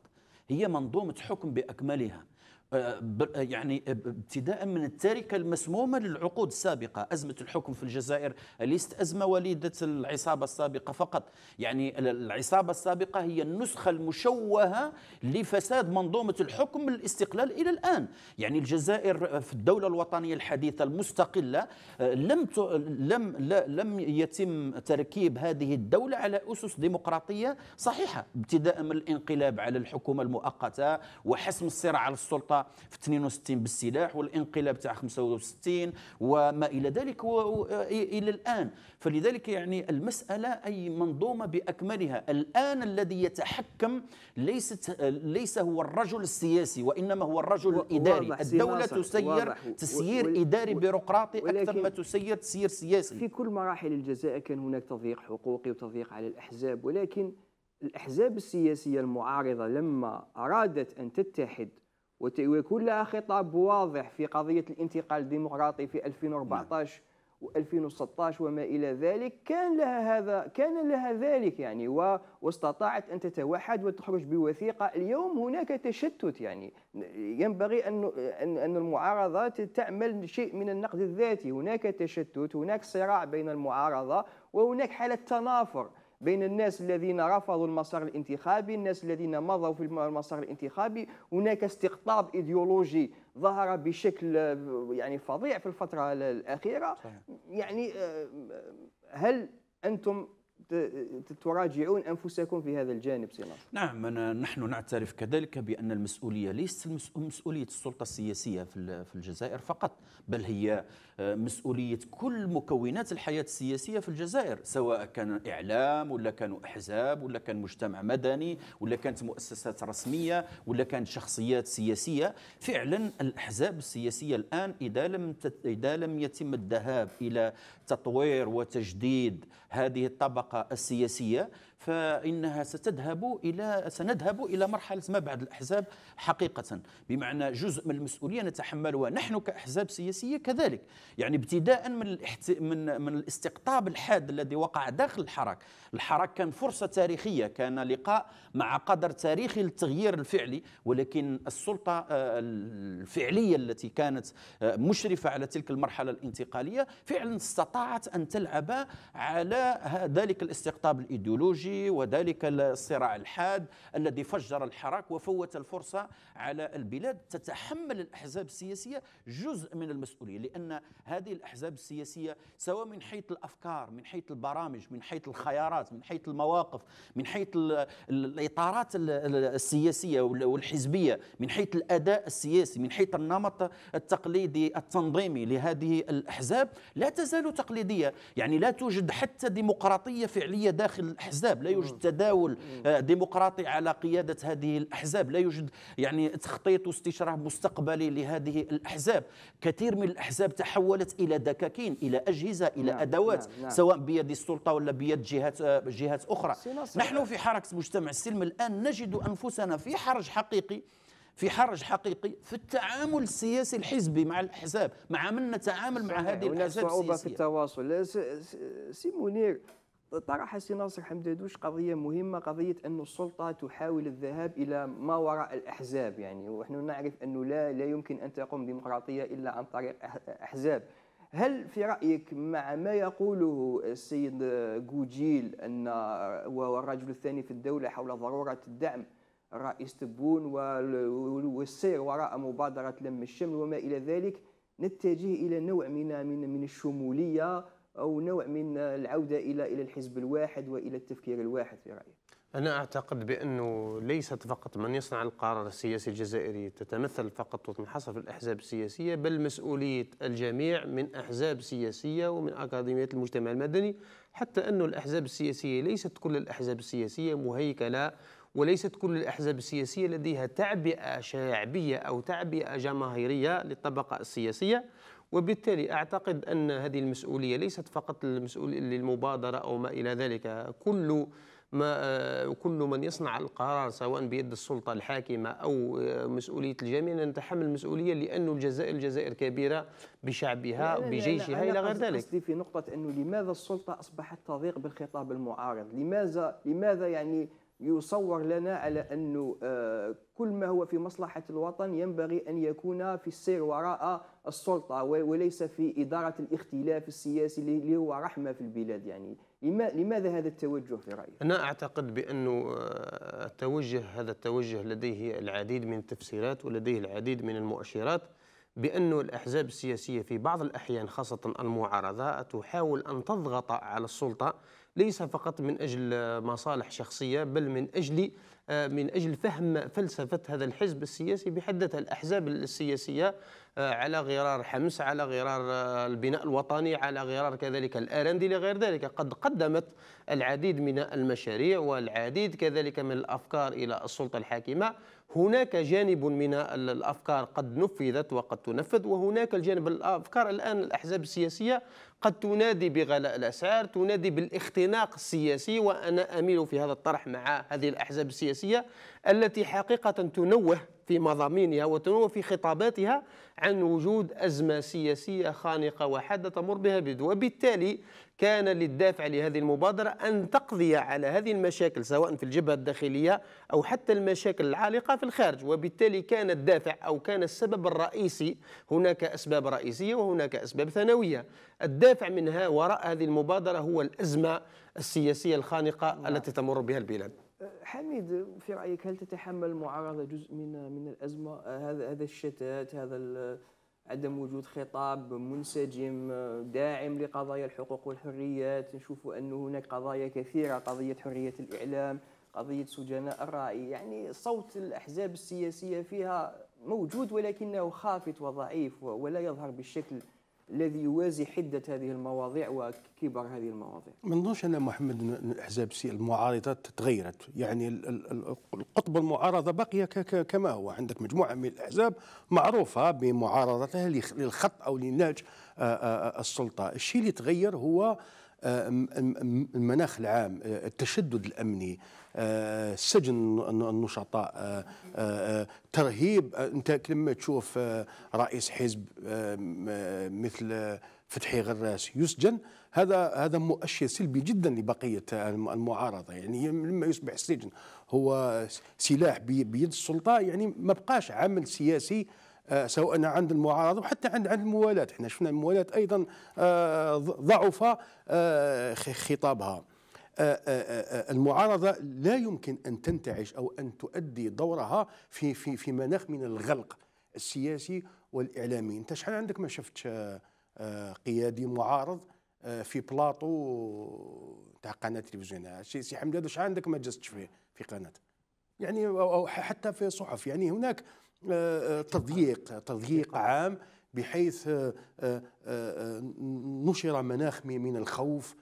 هي منظومه حكم باكملها يعني ابتداء من التركه المسمومه للعقود السابقه، ازمه الحكم في الجزائر ليست ازمه وليده العصابه السابقه فقط، يعني العصابه السابقه هي النسخه المشوهه لفساد منظومه الحكم الاستقلال الى الان، يعني الجزائر في الدوله الوطنيه الحديثه المستقله آه، لم لم لم يتم تركيب هذه الدوله على اسس ديمقراطيه صحيحه، ابتداء من الانقلاب على الحكومه المؤقته وحسم الصراع على السلطه الثوره في 62 بالسلاح والانقلاب تاع 65 وما الى ذلك الى الان فلذلك يعني المساله اي منظومه باكملها الان الذي يتحكم ليست ليس هو الرجل السياسي وانما هو الرجل الاداري الدوله تسير تسيير اداري بيروقراطي اكثر ما تسير تسيير سياسي في كل مراحل الجزائر كان هناك تضييق حقوقي وتضييق على الاحزاب ولكن الأحزاب السياسية المعارضة لما أرادت أن تتحد ويكون لها خطاب واضح في قضية الانتقال الديمقراطي في 2014 و2016 نعم. وما إلى ذلك كان لها هذا كان لها ذلك يعني و... واستطاعت أن تتوحد وتخرج بوثيقة اليوم هناك تشتت يعني ينبغي أن أن المعارضة تعمل شيء من النقد الذاتي هناك تشتت هناك صراع بين المعارضة وهناك حالة تنافر بين الناس الذين رفضوا المسار الانتخابي الناس الذين مضوا في المسار الانتخابي هناك استقطاب ايديولوجي ظهر بشكل يعني فظيع في الفتره الاخيره صحيح. يعني آه، هل انتم تراجعون انفسكم في هذا الجانب سي نعم أنا نحن نعترف كذلك بان المسؤوليه ليست مسؤوليه السلطه السياسيه في الجزائر فقط بل هي آه، مسؤوليه كل مكونات الحياه السياسيه في الجزائر سواء كان اعلام ولا كانوا احزاب ولا كان مجتمع مدني ولا كانت مؤسسات رسميه ولا كانت شخصيات سياسيه فعلا الاحزاب السياسيه الان اذا لم اذا لم يتم الذهاب الى تطوير وتجديد هذه الطبقة السياسية فإنها ستذهب إلى سنذهب إلى مرحلة ما بعد الأحزاب حقيقة بمعنى جزء من المسؤولية نتحملها نحن كأحزاب سياسية كذلك يعني ابتداء من الاحت... من من الاستقطاب الحاد الذي وقع داخل الحراك الحراك كان فرصة تاريخية كان لقاء مع قدر تاريخي للتغيير الفعلي ولكن السلطة آه، الفعلية التي كانت آه، مشرفة على تلك المرحلة الانتقالية فعلا استطاعت أن تلعب على ذلك الاستقطاب الإيديولوجي الخليجي وذلك الصراع الحاد الذي فجر الحراك وفوت الفرصة على البلاد تتحمل الأحزاب السياسية جزء من المسؤولية لأن هذه الأحزاب السياسية سواء من حيث الأفكار من حيث البرامج من حيث الخيارات من حيث المواقف من حيث الإطارات السياسية والحزبية من حيث الأداء السياسي من حيث النمط التقليدي التنظيمي لهذه الأحزاب لا تزال تقليدية يعني لا توجد حتى ديمقراطية فعلية داخل الأحزاب الاحزاب لا يوجد تداول آه، ديمقراطي على قياده هذه الاحزاب لا يوجد يعني تخطيط واستشراف مستقبلي لهذه الاحزاب كثير من الاحزاب تحولت الى دكاكين الى اجهزه الى نعم ادوات نعم نعم سواء بيد السلطه ولا بيد جهات آه، جهات اخرى نحن في حركه مجتمع السلم الان نجد انفسنا في حرج حقيقي في حرج حقيقي في التعامل السياسي الحزبي مع الاحزاب مع من نتعامل مع هذه الاحزاب السياسيه صعوبه في التواصل سي منير طرح السي ناصر حمدادوش قضيه مهمه قضيه أن السلطه تحاول الذهاب الى ما وراء الاحزاب يعني ونحن نعرف انه لا لا يمكن ان تقوم ديمقراطيه الا عن طريق احزاب هل في رايك مع ما يقوله السيد جوجيل ان والرجل الثاني في الدوله حول ضروره الدعم رئيس تبون والسير وراء مبادره لم الشمل وما الى ذلك نتجه الى نوع من من الشموليه أو نوع من العودة إلى إلى الحزب الواحد وإلى التفكير الواحد في رأيي أنا أعتقد بأنه ليست فقط من يصنع القرار السياسي الجزائري تتمثل فقط وتنحصر في الأحزاب السياسية بل مسؤولية الجميع من أحزاب سياسية ومن اكاديميات المجتمع المدني حتى انه الأحزاب السياسية ليست كل الأحزاب السياسية مهيكلة وليست كل الأحزاب السياسية لديها تعبئة شعبية أو تعبئة جماهيرية للطبقة السياسية وبالتالي أعتقد أن هذه المسؤولية ليست فقط المسؤول للمبادرة أو ما إلى ذلك كل ما كل من يصنع القرار سواء بيد السلطة الحاكمة أو مسؤولية الجميع نتحمل المسؤولية لأن الجزائر الجزائر كبيرة بشعبها بجيشها إلى غير ذلك قصدي في نقطة أنه لماذا السلطة أصبحت تضيق بالخطاب المعارض لماذا لماذا يعني يصور لنا على أنه آه، كل ما هو في مصلحة الوطن ينبغي أن يكون في السير وراء السلطة وليس في إدارة الاختلاف السياسي اللي هو رحمة في البلاد يعني لماذا هذا التوجه في رأيك؟ أنا أعتقد بأنه آه، التوجه هذا التوجه لديه العديد من التفسيرات ولديه العديد من المؤشرات بأن الأحزاب السياسية في بعض الأحيان خاصة المعارضة تحاول أن تضغط على السلطة ليس فقط من اجل مصالح شخصيه بل من اجل آه، من اجل فهم فلسفه هذا الحزب السياسي بحد ذاته الاحزاب السياسيه آه، على غرار حمص على غرار آه، البناء الوطني على غرار كذلك الأرندي لغير ذلك قد قدمت العديد من المشاريع والعديد كذلك من الأفكار إلى السلطة الحاكمة هناك جانب من الأفكار قد نفذت وقد تنفذ وهناك الجانب الأفكار الآن الأحزاب السياسية قد تنادي بغلاء الأسعار تنادي بالاختناق السياسي وأنا أميل في هذا الطرح مع هذه الأحزاب السياسية التي حقيقة تنوه في مضامينها وتنوه في خطاباتها عن وجود أزمة سياسية خانقة وحادة تمر بها بلد وبالتالي كان للدافع لهذه المبادرة أن تقضي على هذه المشاكل سواء في الجبهة الداخلية أو حتى المشاكل العالقة في الخارج وبالتالي كان الدافع أو كان السبب الرئيسي هناك أسباب رئيسية وهناك أسباب ثانوية الدافع منها وراء هذه المبادرة هو الأزمة السياسية الخانقة نعم. التي تمر بها البلاد حميد في رايك هل تتحمل المعارضه جزء من من الازمه هذا هذا الشتات هذا عدم وجود خطاب منسجم داعم لقضايا الحقوق والحريات نشوف أن هناك قضايا كثيرة قضية حرية الإعلام قضية سجناء الرأي يعني صوت الأحزاب السياسية فيها موجود ولكنه خافت وضعيف ولا يظهر بالشكل الذي يوازي حده هذه المواضيع وكبر هذه المواضيع. ما نظنش انا محمد الاحزاب المعارضه تغيرت، يعني القطب المعارضه بقي كما هو، عندك مجموعه من الاحزاب معروفه بمعارضتها للخط او لنهج السلطه، الشيء اللي تغير هو المناخ العام التشدد الامني سجن النشطاء آه، آه، ترهيب انت لما تشوف آه، رئيس حزب مثل فتحي غراس يسجن هذا هذا مؤشر سلبي جدا لبقيه المعارضه يعني لما يصبح السجن هو سلاح بيد السلطه يعني ما بقاش عمل سياسي سواء عند المعارضه وحتى عند عند الموالاه احنا شفنا الموالاه ايضا ضعف خطابها آه، آه، آه، المعارضة لا يمكن أن تنتعش أو أن تؤدي دورها في في في مناخ من الغلق السياسي والإعلامي أنت شحال عندك ما شفتش قيادي معارض في بلاطو تاع قناة تلفزيون سي سي حمداد شحال عندك ما جلستش فيه في قناة يعني أو حتى في صحف يعني هناك تضييق تضييق عام بحيث نشر مناخ من الخوف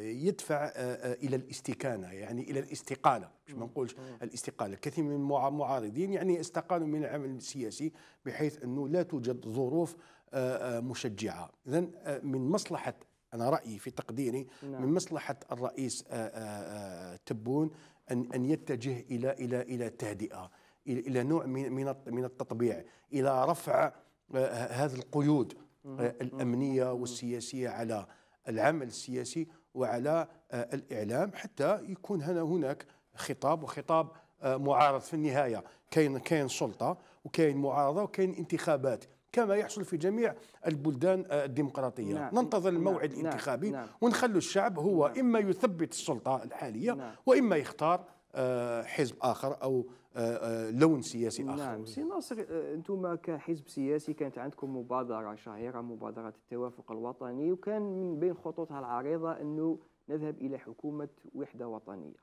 يدفع آه، آه، الى الاستكانه يعني الى الاستقاله مش ما نقولش الاستقاله كثير من المعارضين يعني استقالوا من العمل السياسي بحيث انه لا توجد ظروف آه، مشجعه اذا من مصلحه انا رايي في تقديري نعم. من مصلحه الرئيس تبون ان ان يتجه الى الى الى تهدئه الى نوع من من التطبيع الى رفع هذه القيود الامنيه والسياسيه على العمل السياسي وعلى آه، الإعلام حتى يكون هنا هناك خطاب وخطاب آه، معارض في النهاية كاين كاين سلطة وكاين معارضة وكاين انتخابات كما يحصل في جميع البلدان آه، الديمقراطية نعم. ننتظر نعم. الموعد نعم. الانتخابي نعم. ونخلو الشعب هو نعم. إما يثبت السلطة الحالية نعم. وإما يختار حزب آخر أو آه، آه، لون سياسي نعم، اخر نعم سي ناصر آه، انتم كحزب سياسي كانت عندكم مبادره شهيره مبادره التوافق الوطني وكان من بين خطوطها العريضه انه نذهب الى حكومه وحده وطنيه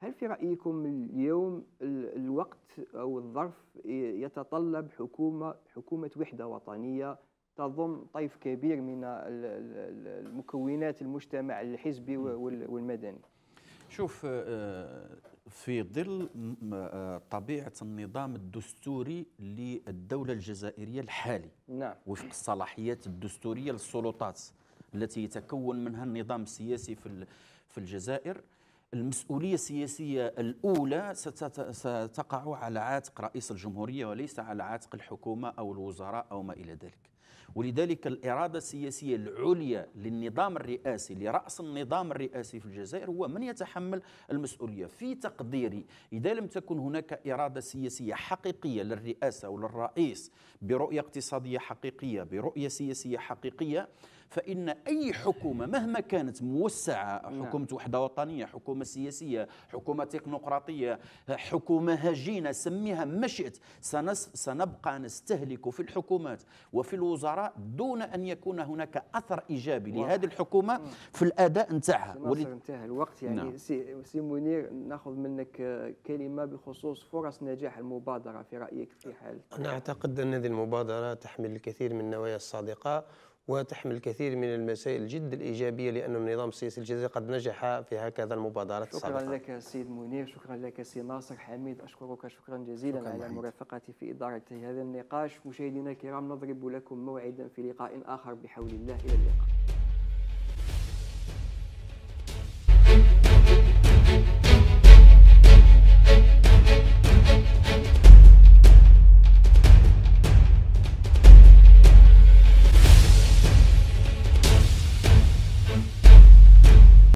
هل في رايكم اليوم الوقت او الظرف يتطلب حكومه حكومه وحده وطنيه تضم طيف كبير من المكونات المجتمع الحزبي والمدني شوف في ظل آه، طبيعة النظام الدستوري للدولة الجزائرية الحالي نعم. وفق الصلاحيات الدستورية للسلطات التي يتكون منها النظام السياسي في في الجزائر المسؤولية السياسية الأولى ستقع على عاتق رئيس الجمهورية وليس على عاتق الحكومة أو الوزراء أو ما إلى ذلك ولذلك الإرادة السياسية العليا للنظام الرئاسي لرأس النظام الرئاسي في الجزائر هو من يتحمل المسؤولية في تقديري إذا لم تكن هناك إرادة سياسية حقيقية للرئاسة وللرئيس برؤية اقتصادية حقيقية برؤية سياسية حقيقية فإن أي حكومة مهما كانت موسعة نعم. حكومة وحدة وطنية حكومة سياسية حكومة تكنوقراطية حكومة هجينة سميها ما شئت سنبقى نستهلك في الحكومات وفي الوزراء دون أن يكون هناك أثر إيجابي لهذه الحكومة في الأداء نتاعها ولد... انتهى الوقت يعني نعم. سي, منير ناخذ منك كلمة بخصوص فرص نجاح المبادرة في رأيك في حال أنا أعتقد أن هذه المبادرة تحمل الكثير من النوايا الصادقة وتحمل الكثير من المسائل جد الإيجابية لأن النظام السياسي الجزائري قد نجح في هكذا المبادرات شكرا السابقة. لك سيد منير شكرا لك سيد ناصر حميد أشكرك شكرا جزيلا شكرا على حميد. مرافقتي في إدارة هذا النقاش مشاهدينا الكرام نضرب لكم موعدا في لقاء آخر بحول الله إلى اللقاء